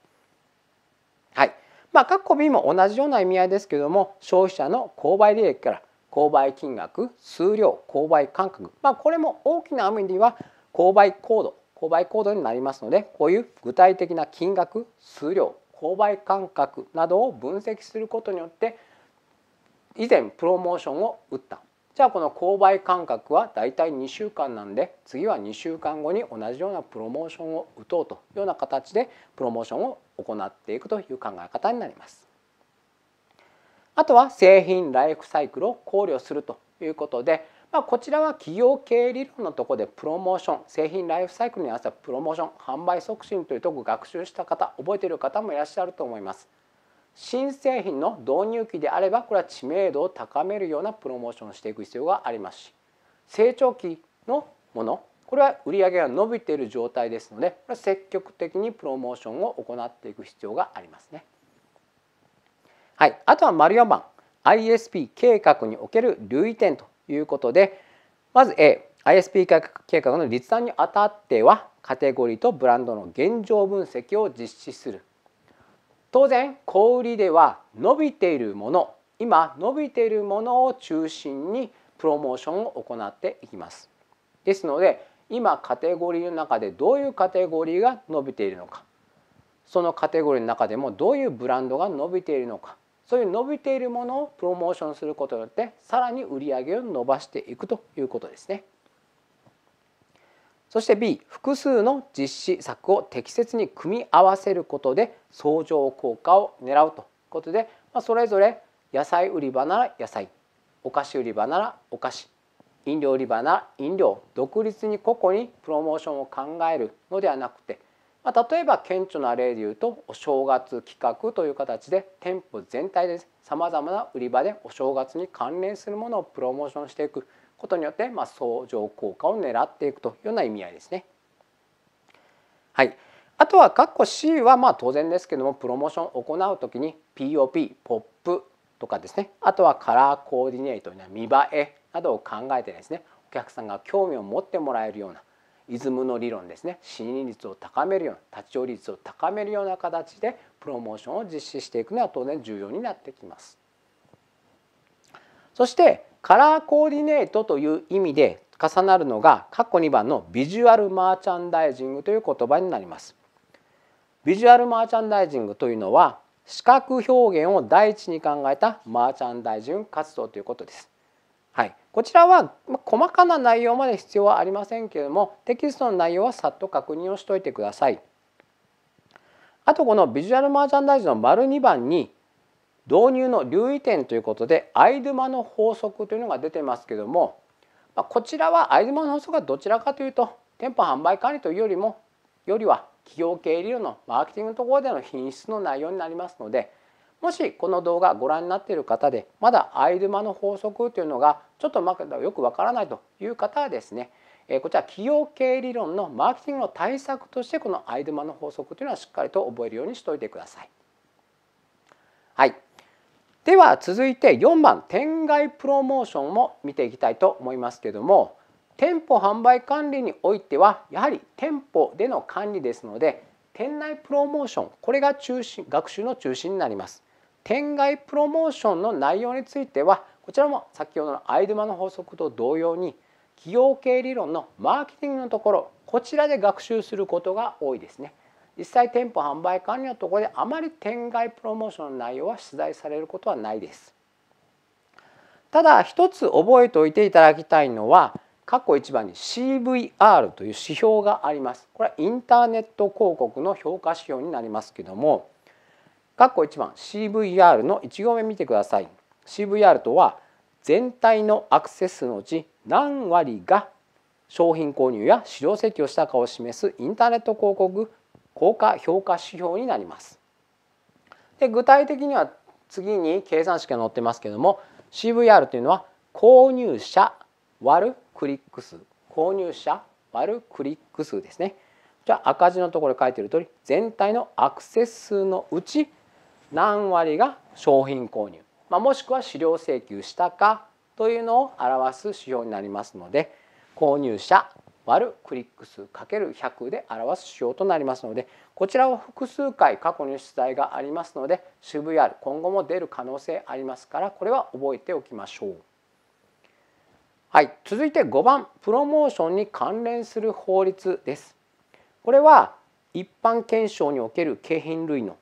Speaker 1: はいまあ、弧 B も同じような意味合いですけども消費者の購買履歴から購買金額数量購買間隔、まあ、これも大きな意味では購買行動購買行動になりますのでこういう具体的な金額数量購買間隔などを分析することによって以前プロモーションを打ったじゃあこの購買間隔はだいたい2週間なんで次は2週間後に同じようなプロモーションを打とうというような形でプロモーションを行っていくという考え方になります。あとは製品ライフサイクルを考慮するということで、まあ、こちらは企業経営理論のとこでプロモーション製品ライフサイクルに合わせたプロモーション販売促進というところを学習した方覚えている方もいらっしゃると思います。新製品の導入期であればこれは知名度を高めるようなプロモーションをしていく必要がありますし成長期のものこれは売上が伸びている状態ですのでこれは積極的にプロモーションを行っていく必要がありますね。はい、あとは丸4番 ISP 計画における留意点ということでまず A ISP 計画の立案にあたってはカテゴリーとブランドの現状分析を実施する当然小売では伸びているもの今伸びているものを中心にプロモーションを行っていきますですので今カテゴリーの中でどういうカテゴリーが伸びているのかそのカテゴリーの中でもどういうブランドが伸びているのかそういう伸びているものをプロモーションすることによってさらに売り上げを伸ばしていくということですね。そして B 複数の実施策を適切に組み合わせることで相乗効果を狙うということで、まあ、それぞれ野菜売り場なら野菜お菓子売り場ならお菓子飲料売り場なら飲料独立に個々にプロモーションを考えるのではなくて、まあ、例えば顕著な例で言うとお正月企画という形で店舗全体でさまざまな売り場でお正月に関連するものをプロモーションしていく。ことによって、まあ、相乗効果を狙っていくというような意味合いですね。はい、あとは括弧 C はまあ当然ですけどもプロモーションを行う時に POP ポップとかですねあとはカラーコーディネートや見栄えなどを考えてですねお客さんが興味を持ってもらえるようなイズムの理論ですね支持率を高めるような立ち寄り率を高めるような形でプロモーションを実施していくのは当然重要になってきます。そしてカラーコーディネートという意味で重なるのが括弧2番のビジュアルマーチャンダイジングという言葉になります。ビジュアルマーチャンダイジングというのは視覚表現を第一に考えたマーチャンダイジング活動ということです。はい、こちらは細かな内容まで必要はありませんけれどもテキストの内容はさっと確認をしておいてください。あとこのビジュアルマーチャンダイズの丸2番に導入の留意点ということでアイドマの法則というのが出てますけども、まあ、こちらはアイドマの法則はどちらかというと店舗販売管理というよりもよりは企業経営理論のマーケティングのところでの品質の内容になりますのでもしこの動画ご覧になっている方でまだアイドマの法則というのがちょっとよくわからないという方はですねこちら企業経営理論のマーケティングの対策としてこのアイドマの法則というのはしっかりと覚えるようにしておいてください。はいでは続いて4番店外プロモーションも見ていきたいと思いますけども店舗販売管理においてはやはり店舗での管理ですので店内プロモーションこれが中心学習の中心になります店外プロモーションの内容についてはこちらも先ほどのアイドゥマの法則と同様に企業経理論のマーケティングのところこちらで学習することが多いですね実際店舗販売管理のところであまり店外プロモーションの内容は出題されることはないです。ただ一つ覚えておいていただきたいのは括弧一番に CVR という指標があります。これはインターネット広告の評価指標になりますけども括弧一番 CVR の1行目見てください。CVR とは全体のアクセスのうち何割が商品購入や資料請求をしたかを示すインターネット広告効果評価指標になります。で具体的には次に計算式が載ってますけども CVR というのは購入者割るクリック数購入者割るクリック数ですね。じゃあ赤字のところ書いてる通り全体のアクセス数のうち何割が商品購入、まあ、もしくは資料請求したかというのを表す指標になりますので購入者割るクリック数 ×100 で表す手法となりますのでこちらを複数回過去に出題がありますので CVR 今後も出る可能性ありますからこれは覚えておきましょう。はい、続いて5番プロモーションに関連する法律です。これは一般検証における景品類の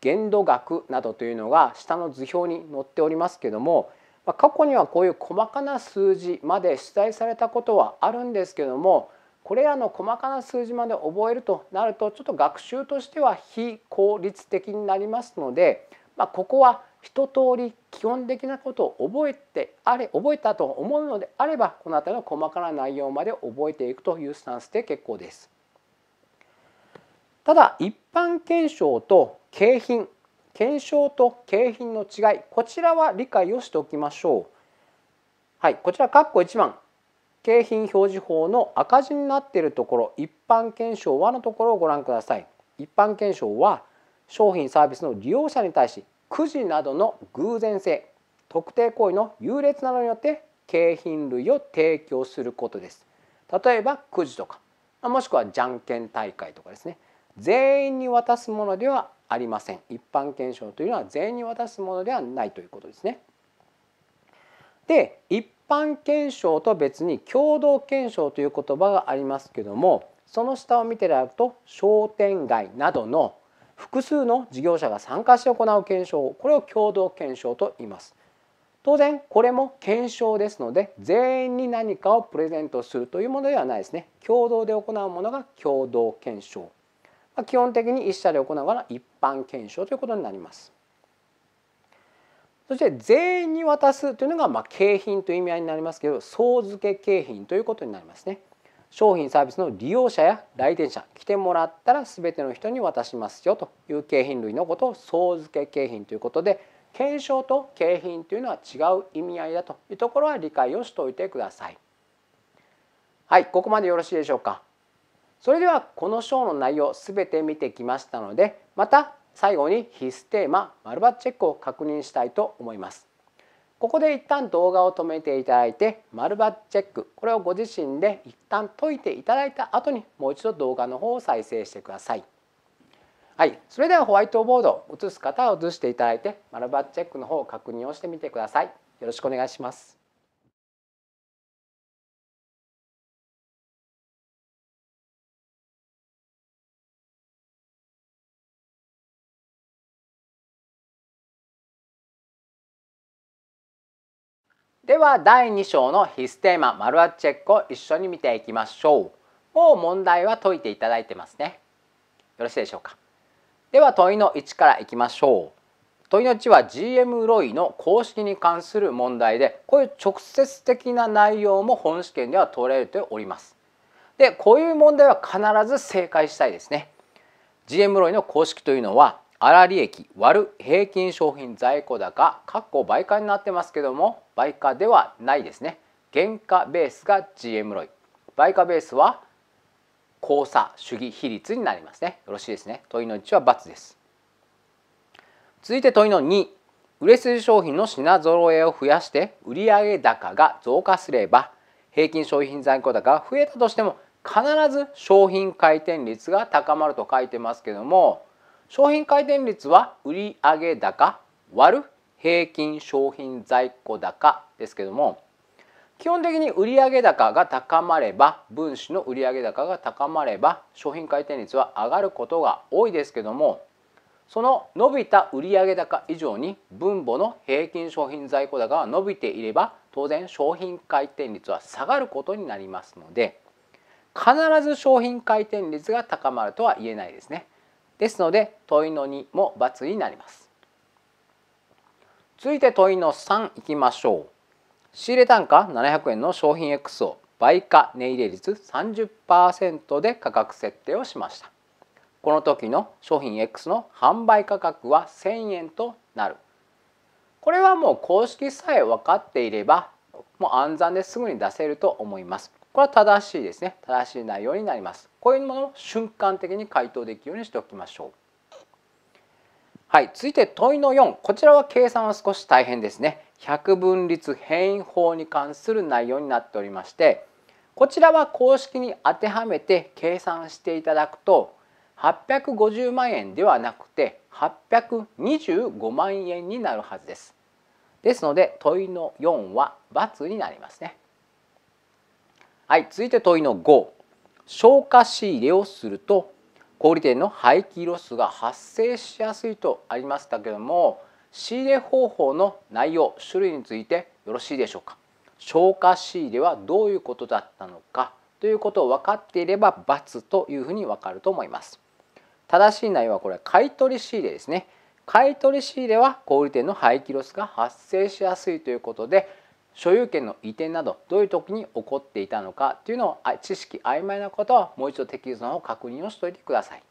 Speaker 1: 限度額などというのが下の図表に載っておりますけどもまあ、過去にはこういう細かな数字まで出題されたことはあるんですけどもこれらの細かな数字まで覚えるとなるとちょっと学習としては非効率的になりますので、まあ、ここは一通り基本的なことを覚えてあれ覚えたと思うのであればこの辺りの細かな内容まで覚えていくというスタンスで結構です。ただ一般検証と景品検証と景品の違いこちらは理解をしておきましょう。はい、こちら括弧1番景品表示法の赤字になっているところ一般検証はのところをご覧ください。一般検証は商品サービスの利用者に対しくじなどの偶然性特定行為の優劣などによって景品類を提供することです。例えばくじとかもしくはじゃんけん大会とかですね全員に渡すものではありません一般検証というのは全員に渡すものではないということですね。で一般検証と別に共同検証という言葉がありますけどもその下を見ていただくと商店街などの複数の事業者が参加して行う検証これを共同検証と言います当然これも検証ですので全員に何かをプレゼントするというものではないですね共同で行うものが共同検証基本的に1社で行うが一般検証ということになります。そして全員に渡すというのがまあ景品という意味合いになりますけど総付け景品ということになりますね。商品サービスの利用者や来店者来てもらったら全ての人に渡しますよという景品類のことを総付け景品ということで検証と景品というのは違う意味合いだというところは理解をしておいてください。はいここまでよろしいでしょうか。それではこの章の内容すべて見てきましたのでまた最後に必須テーマ丸抜チェックを確認したいと思います。ここで一旦動画を止めていただいて丸抜チェックこれをご自身で一旦解いていただいた後にもう一度動画の方を再生してください。はい、それではホワイトボードを写す方は写していただいて丸バッチェックの方を確認をしてみてください。よろしくお願いします。では第2章の必須テーマ「丸ルチェック」を一緒に見ていきましょう。もう問題は解いていただいてますね。よろしいでしょうか。では問いの1からいきましょう。問いの1は GM ロイの公式に関する問題でこういう直接的な内容も本試験では取られております。でこういう問題は必ず正解したいですね。GM ロイの公式というのは粗利益割る平均商品在庫高括弧売価になってますけども売価ではないですね原価ベースが GM ロイ倍価ベースは交差主義比率になりますねよろしいですね問いの1は×です続いて問いの2売れ筋商品の品揃えを増やして売上高が増加すれば平均商品在庫高が増えたとしても必ず商品回転率が高まると書いてますけども商品回転率は売上高割る平均商品在庫高ですけども基本的に売上高が高まれば分子の売上高が高まれば商品回転率は上がることが多いですけどもその伸びた売上高以上に分母の平均商品在庫高が伸びていれば当然商品回転率は下がることになりますので必ず商品回転率が高まるとは言えないですね。ですので問いの2も×になります続いて問いの3いきましょう仕入れ単価700円の商品 X を売価値入れ率30%で価格設定をしましたこの時の商品 X の販売価格は1000円となるこれはもう公式さえ分かっていればもう暗算ですぐに出せると思いますこれは正しいですね正しい内容になりますこういうものを瞬間的に回答できるようにしておきましょうはい続いて問いの4こちらは計算は少し大変ですね百分率変異法に関する内容になっておりましてこちらは公式に当てはめて計算していただくと850万円ではなくて825万円になるはずです。ですので問いの4は×になりますね。はい、続いて問いの5消化仕入れをすると小売店の廃棄ロスが発生しやすいとありましたけども仕入れ方法の内容種類についてよろしいでしょうか消化仕入れはどういうことだったのかということを分かっていれば×というふうに分かると思います正しい内容はこれ買取仕入れですね買取仕入れは小売店の廃棄ロスが発生しやすいということで所有権の移転などどういう時に起こっていたのかというのを知識曖昧なことはもう一度適キスの確認をしておいてください。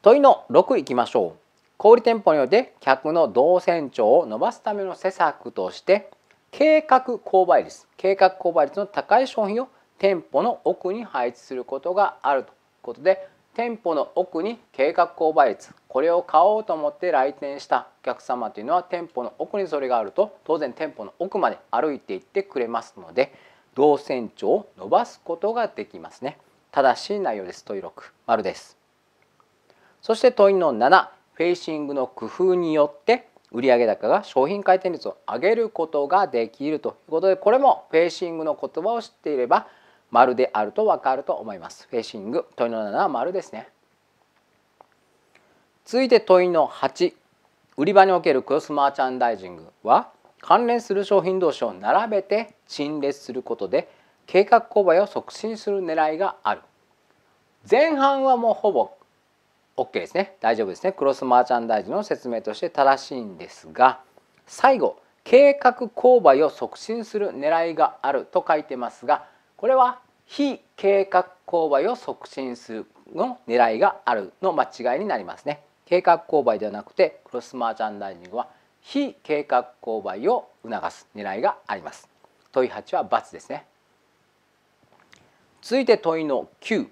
Speaker 1: 問いの6いきましょう。小売店舗において客の動線長を伸ばすための施策として計画購買率計画購買率の高い商品を店舗の奥に配置することがあるということで店舗の奥に計画購買率これを買おうと思って来店したお客様というのは店舗の奥にそれがあると当然店舗の奥まで歩いていってくれますので動線長を伸ばすことができますね。正しい内容です問い6丸です。そして問いの7フェイシングの工夫によって売上高が商品回転率を上げることができるということでこれもフェイシングの言葉を知っていれば丸であるとわかると思います。フェーシング問いの7は丸ですね。続いて問いの8売り場におけるクロスマーチャンダイジングは関連する商品同士を並べて陳列することで計画購買を促進する狙いがある前半はもうほぼ OK ですね大丈夫ですねクロスマーチャンダイジングの説明として正しいんですが最後計画購買を促進する狙いがあると書いてますがこれは非計画購買を促進するの狙いがあるの間違いになりますね計画購買ではなくてクロスマーチャンダイジングは非計画購買を促す狙いがあります問い8は×ですね続いて問いの9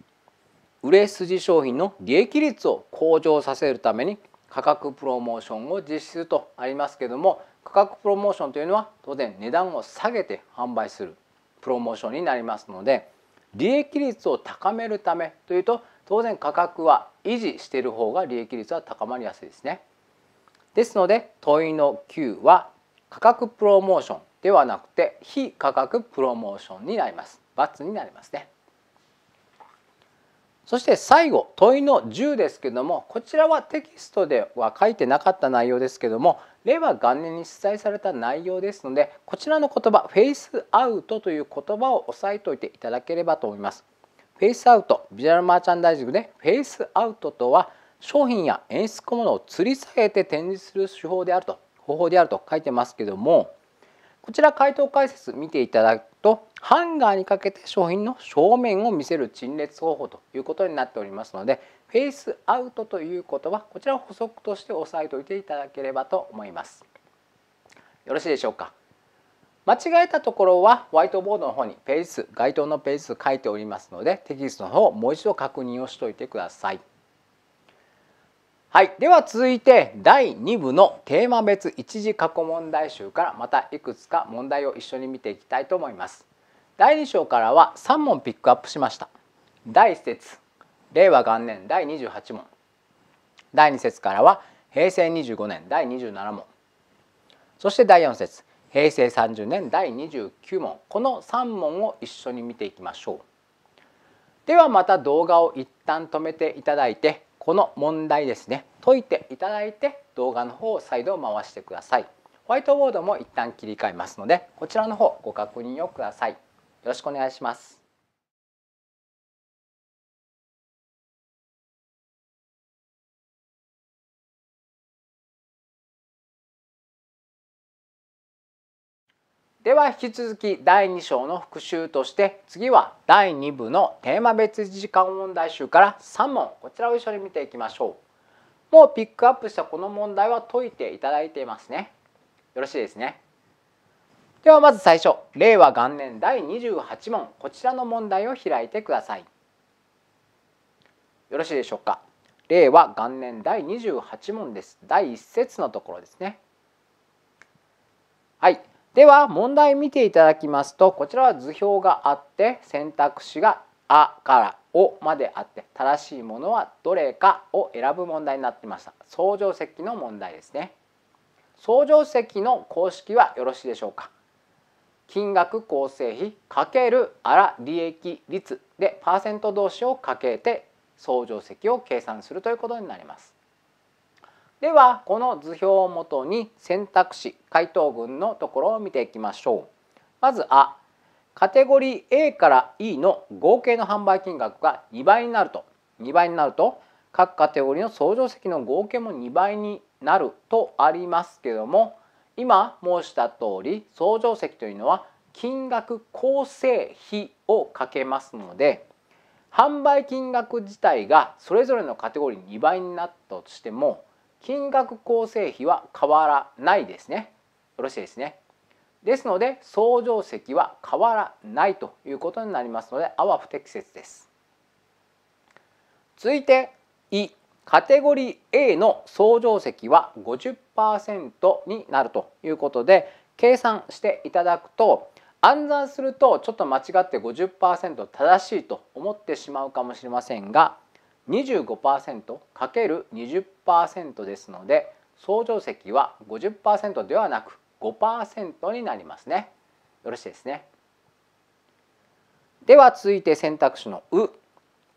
Speaker 1: 売れ筋商品の利益率を向上させるために価格プロモーションを実施するとありますけども価格プロモーションというのは当然値段を下げて販売するプロモーションになりますので利益率を高めるためというと当然価格は維持している方が利益率は高まりやすいですね。ですので問いの9は価格プロモーションではなくて非価格プロモーションになります。×になりますね。そして最後問いの10ですけどもこちらはテキストでは書いてなかった内容ですけども令和元年に出題された内容ですのでこちらの言葉フェイスアウトという言葉を押さえておいていただければと思います。フェイスアウトビジュアルマーチャンダイジングでフェイスアウトとは商品や演出小物を吊り下げて展示する手法であると方法であると書いてますけどもこちら回答解説見ていただハンガーにかけて商品の正面を見せる陳列方法ということになっておりますのでフェイスアウトということはこちらを補足として押さえておいていただければと思いますよろしいでしょうか間違えたところはホワイトボードの方にページ数該当のページ数書いておりますのでテキストの方をもう一度確認をしておいてくださいはい、では続いて第2部のテーマ別一次過去問題集からまたいくつか問題を一緒に見ていきたいと思います。第2章からは3問ピックアップしました第1節令和元年第28問第2節からは平成25年第27問そして第4節平成30年第29問この3問を一緒に見ていきましょうではまた動画を一旦止めていただいてこの問題ですね解いていただいて動画の方を再度回してくださいホワイトボードも一旦切り替えますのでこちらの方ご確認をくださいよろしくお願いします。では引き続き第2章の復習として次は第2部のテーマ別時間問題集から3問こちらを一緒に見ていきましょうもうピックアップしたこの問題は解いていただいていますねよろしいですねではまず最初令和元年第28問こちらの問題を開いてくださいよろしいでしょうか令和元年第28問です第1節のところですねはいでは問題見ていただきますとこちらは図表があって選択肢が「あ」から「お」まであって正しいものはどれかを選ぶ問題になっていました相乗積の問題ですね相乗積の公式はよろしいでしょうか金額構成比×ら利益率でパーセント同士をかけて相乗積を計算するということになります。ではこの図表をもとに選択肢回答群のところを見ていきましょう。まず「あ」カテゴリー A から E の合計の販売金額が2倍になると2倍になると各カテゴリーの相乗積の合計も2倍になるとありますけども今申した通り相乗積というのは金額構成比をかけますので販売金額自体がそれぞれのカテゴリー2倍になったとしても金額構成比は変わらないですね。よろしいですね。ですので相乗積は変わらないということになりますのであは不適切です。続いて「い」カテゴリー A の相乗積は50%になるということで計算していただくと暗算するとちょっと間違って50%正しいと思ってしまうかもしれませんが 25%×20% ですので相乗積は50%ではなく5%になりますね。よろしいですね。では続いて選択肢の「う」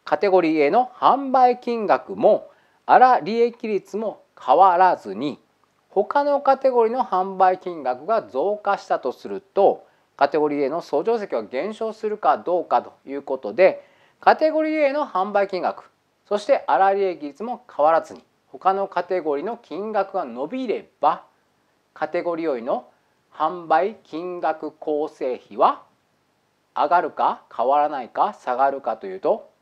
Speaker 1: カテゴリー A の販売金額も粗利益率も変わらずに他のカテゴリーの販売金額が増加したとするとカテゴリー A の相乗積は減少するかどうかということでカテゴリー A の販売金額そして粗利益率も変わらずに他のカテゴリーの金額が伸びればカテゴリー A の販売金額構成比は上がるか変わらないか下がるかというと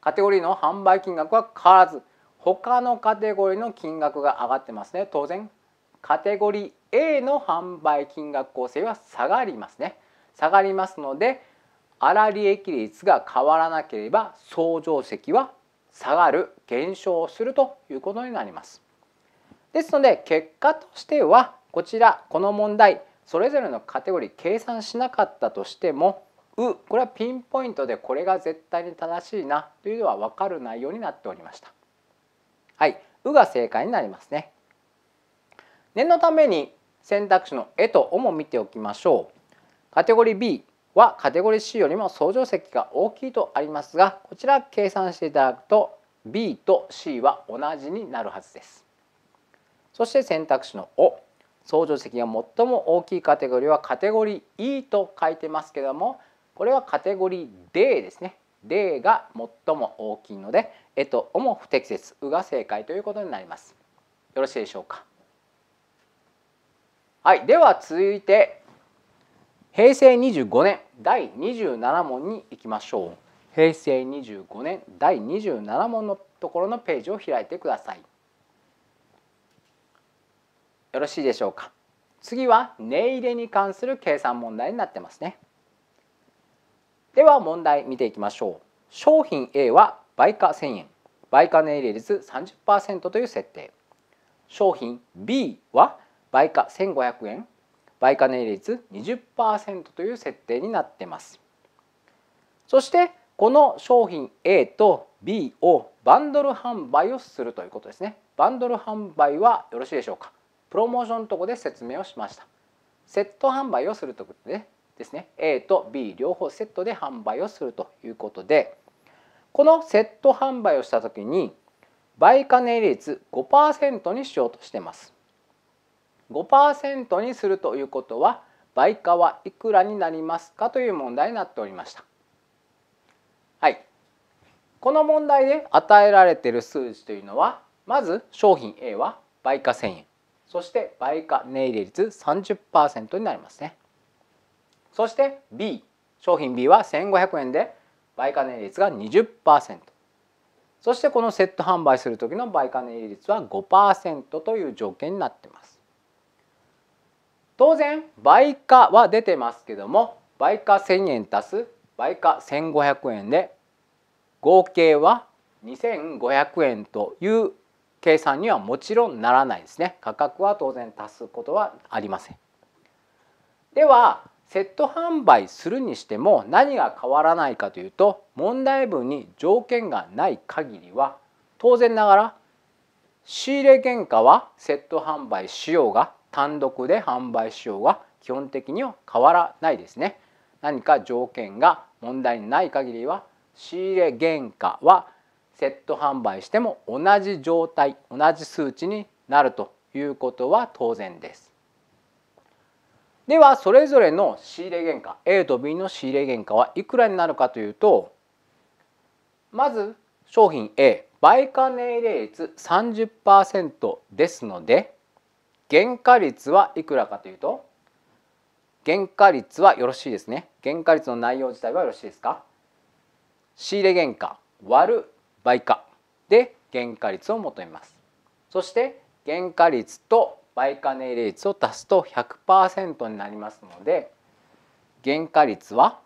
Speaker 1: カテゴリーの販売金額は変わらず他のカテゴリーの金額が上がってますね当然カテゴリー A の販売金額構成は下がりますね下がりますので粗利益率が変わらなければ相乗積は下がる減少するということになりますですので結果としてはこちらこの問題それぞれのカテゴリー計算しなかったとしてもうこれはピンポイントでこれが絶対に正しいなというのは分かる内容になっておりました。はい、うが正解になりますね。念のために選択肢の「え」と「お」も見ておきましょう。カテゴリー B はカテゴリー C よりも相乗積が大きいとありますがこちら計算していただくと B と C は同じになるはずです。そして選択肢の「お」相乗積が最も大きいカテゴリーはカテゴリー E と書いてますけどもこれはカテゴリー D ですね。D が最も大きいので「えとお」も不適切「う」が正解ということになります。よろしいでしょうか。はい、では続いて平成25年第27問に行きましょう。平成25年第27問のところのページを開いてください。よろしいでしょうか。次は値入れに関する計算問題になってますね。では問題見ていきましょう商品 A は売価1000円売価入利率30%という設定商品 B は売価1500円売価入利率20%という設定になってますそしてこの商品 A と B をバンドル販売をするということですねバンドル販売はよろしいでしょうかプロモーションのとこで説明をしましたセット販売をするということで、ね、ですね A と B 両方セットで販売をするということでこのセット販売をした時に売価値率5%にしようとしてます。5%にするということは売価はいくらになりますかという問題になっておりました。はい、この問題で与えられている数字というのはまず商品 A は売価1000円そして売価値入れ率30%になりますね。そして B 商品 B は1500円で売価値率が20%そしてこのセット販売する時の売価値率は5%という条件になってます当然売価は出てますけども売価1000円足す売価1500円で合計は2500円という計算にはもちろんならないですね価格は当然足すことはありませんではセット販売するにしても何が変わらないかというと問題文に条件がない限りは当然ながら仕入れ原価はセット販売しようが単独で販売しようが基本的には変わらないですね。何か条件が問題にない限りは仕入れ原価はセット販売しても同じ状態同じ数値になるということは当然です。ではそれぞれの仕入れ原価 A と B の仕入れ原価はいくらになるかというとまず商品 A 売価値率30%ですので原価率はいくらかというと原価率はよろしいですね原価率の内容自体はよろしいですか仕入れ原価割る売価で原価率を求めますそして原価率と売価値率を足すと100%になりますので原価率は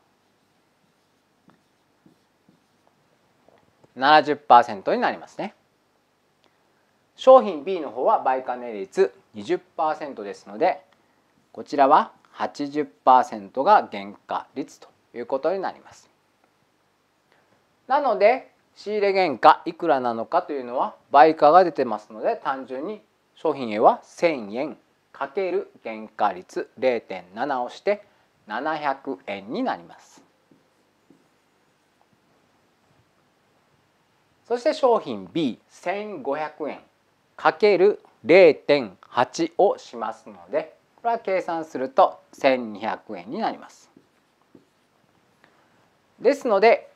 Speaker 1: 70%になりますね。商品 B の方は売価値率20%ですのでこちらは80%が原価率ということになります。なので仕入れ原価いくらなのかというのは売価が出てますので単純に商品へは1000円×原価率0.7をして700円になりますそして商品 B1500 円 ×0.8 をしますのでこれは計算すると1200円になります。ですので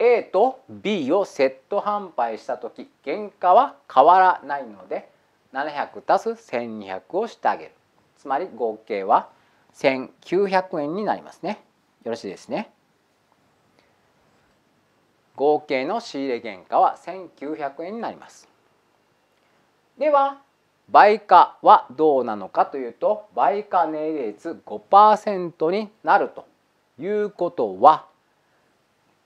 Speaker 1: A と B をセット販売した時原価は変わらないので700足す1200をしてあげるつまり合計は1900円になりますねよろしいですね合計の仕入れ原価は1900円になりますでは売価はどうなのかというと売価値率5%になるということは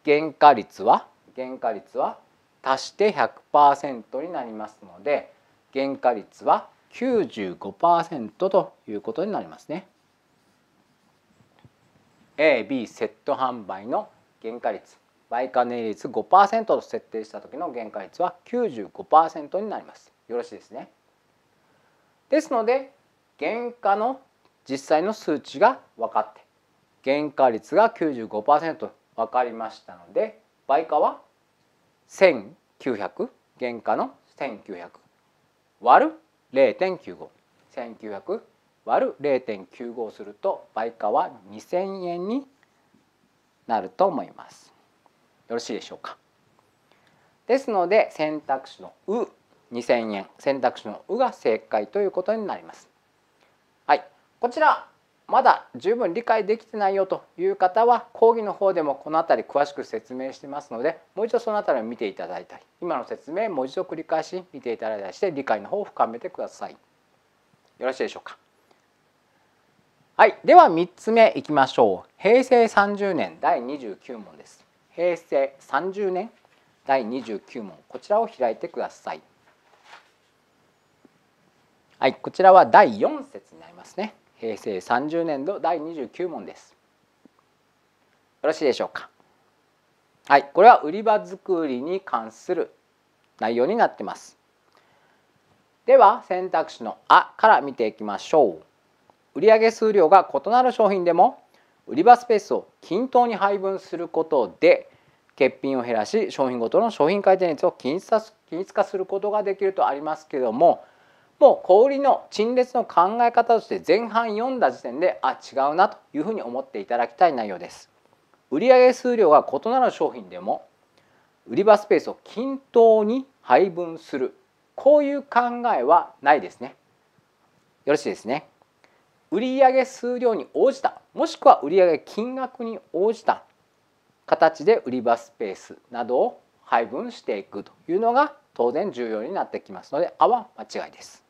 Speaker 1: 原価率は原価率は足して100%になりますので原価率は95%ということになりますね。AB セット販売の原価率売価値率5%と設定した時の原価率は95%になります。よろしいですね。ですので原価の実際の数値が分かって原価率が95%分かりましたので売価は1900原価の1900割る0.95 1900割る0.95すると売価は2000円になると思います。よろしいでしょうか。ですので選択肢の「う」2000円選択肢の「う」が正解ということになります。はいこちらまだ十分理解できてないよという方は講義の方でもこの辺り詳しく説明してますのでもう一度その辺りを見ていただいたり今の説明もう一度繰り返し見ていただいたりして理解の方を深めてください。よろしいでしょうか。はい、では3つ目いきましょう。平成30年第29問です。平成30年第29問こちらを開いてください。はい、こちらは第4節になりますね。平成30年度第29問ですよろしいでしょうかはいこれは売り場作りに関する内容になってますでは選択肢の「あ」から見ていきましょう売上数量が異なる商品でも売り場スペースを均等に配分することで欠品を減らし商品ごとの商品回転率を均一化することができるとありますけどももう小売りの陳列の考え方として前半読んだ時点であ違うなというふうに思っていただきたい内容です売上数量が異なる商品でも売り場スペースを均等に配分するこういう考えはないですねよろしいですね売上数量に応じたもしくは売上金額に応じた形で売り場スペースなどを配分していくというのが当然重要になってきますので「あ」は間違いです。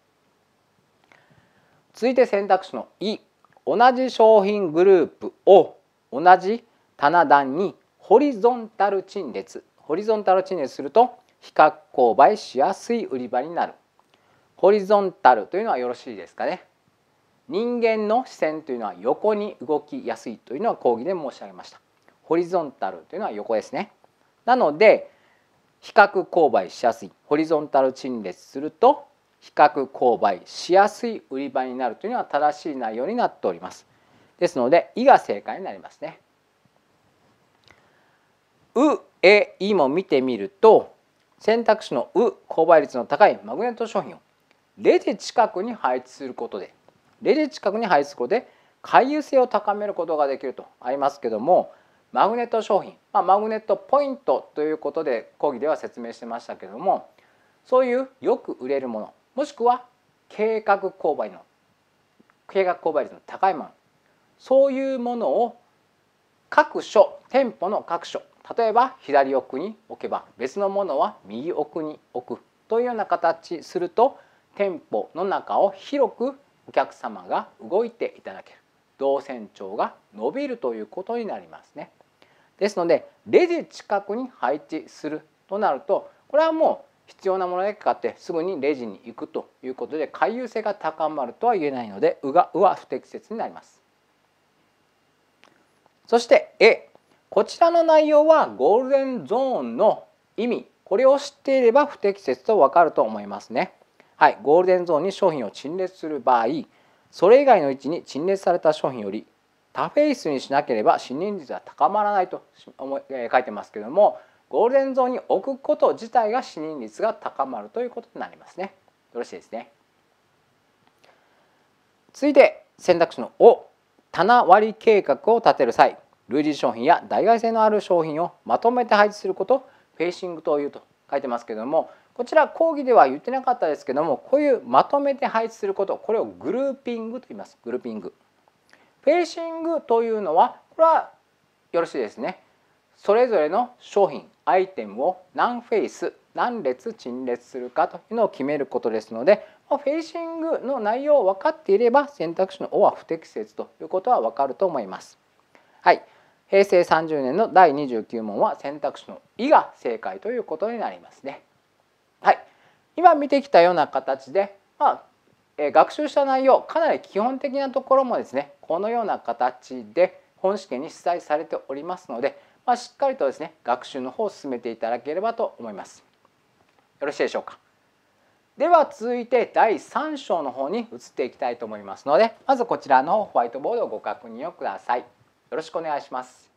Speaker 1: 続いて選択肢の「い」同じ商品グループを同じ棚段にホリゾンタル陳列ホリゾンタル陳列すると比較購買しやすい売り場になるホリゾンタルというのはよろしいですかね人間の視線というのは横に動きやすいというのは講義で申し上げましたホリゾンタルというのは横ですねなので比較購買しやすいホリゾンタル陳列すると比較購買しやすい売り場になるというのは正しい内容になっております。ですので「い」が正解になりますね。うえいも見てみると選択肢のう購買率の高いマグネット商品をレジ近くに配置することでレジ近くに配置することで回遊性を高めることができるとありますけどもマグネット商品、まあ、マグネットポイントということで講義では説明してましたけどもそういうよく売れるものもしくは計画購買の計画購買率の高いものそういうものを各所店舗の各所例えば左奥に置けば別のものは右奥に置くというような形すると店舗の中を広くお客様が動いていただける動線長が伸びるということになりますね。ですのでレジ近くに配置するとなるとこれはもう必要なものだけ買ってすぐにレジに行くということで回遊性が高まるとは言えないので「う」が「う」は不適切になります。そして A こちらの内容はゴールデンゾーンの意味これを知っていれば不適切とわかると思いますね。はい、ゴールデンゾーンに商品を陳列する場合それ以外の位置に陳列された商品よりタフェイスにしなければ信任率は高まらないと書いてますけどもゴールデンゾーンに置くこと自体が死認率が高まるということになりますね。よろしいですね。続いて選択肢の「お」棚割り計画を立てる際類似商品や代替性のある商品をまとめて配置することフェーシングというと書いてますけどもこちら講義では言ってなかったですけどもこういうまとめて配置することこれをグルーピングと言いますグルーピングフェーシングというのはこれはよろしいですねそれぞれの商品アイテムを何フェイス何列陳列するかというのを決めることですのでフェイシングの内容を分かっていれば選択肢の「お」は不適切ということは分かると思います。はい、平成30年の第29問は選択肢の「い」が正解ということになりますね。はい、今見てきたような形で、まあえ学習した内容かなり基本的なところもですねこのような形で本試験に出題されておりますのでまあ、しっかりとですね学習の方を進めていただければと思います。よろしいでしょうか。では続いて第3章の方に移っていきたいと思いますのでまずこちらのホワイトボードをご確認をください。よろしくお願いします。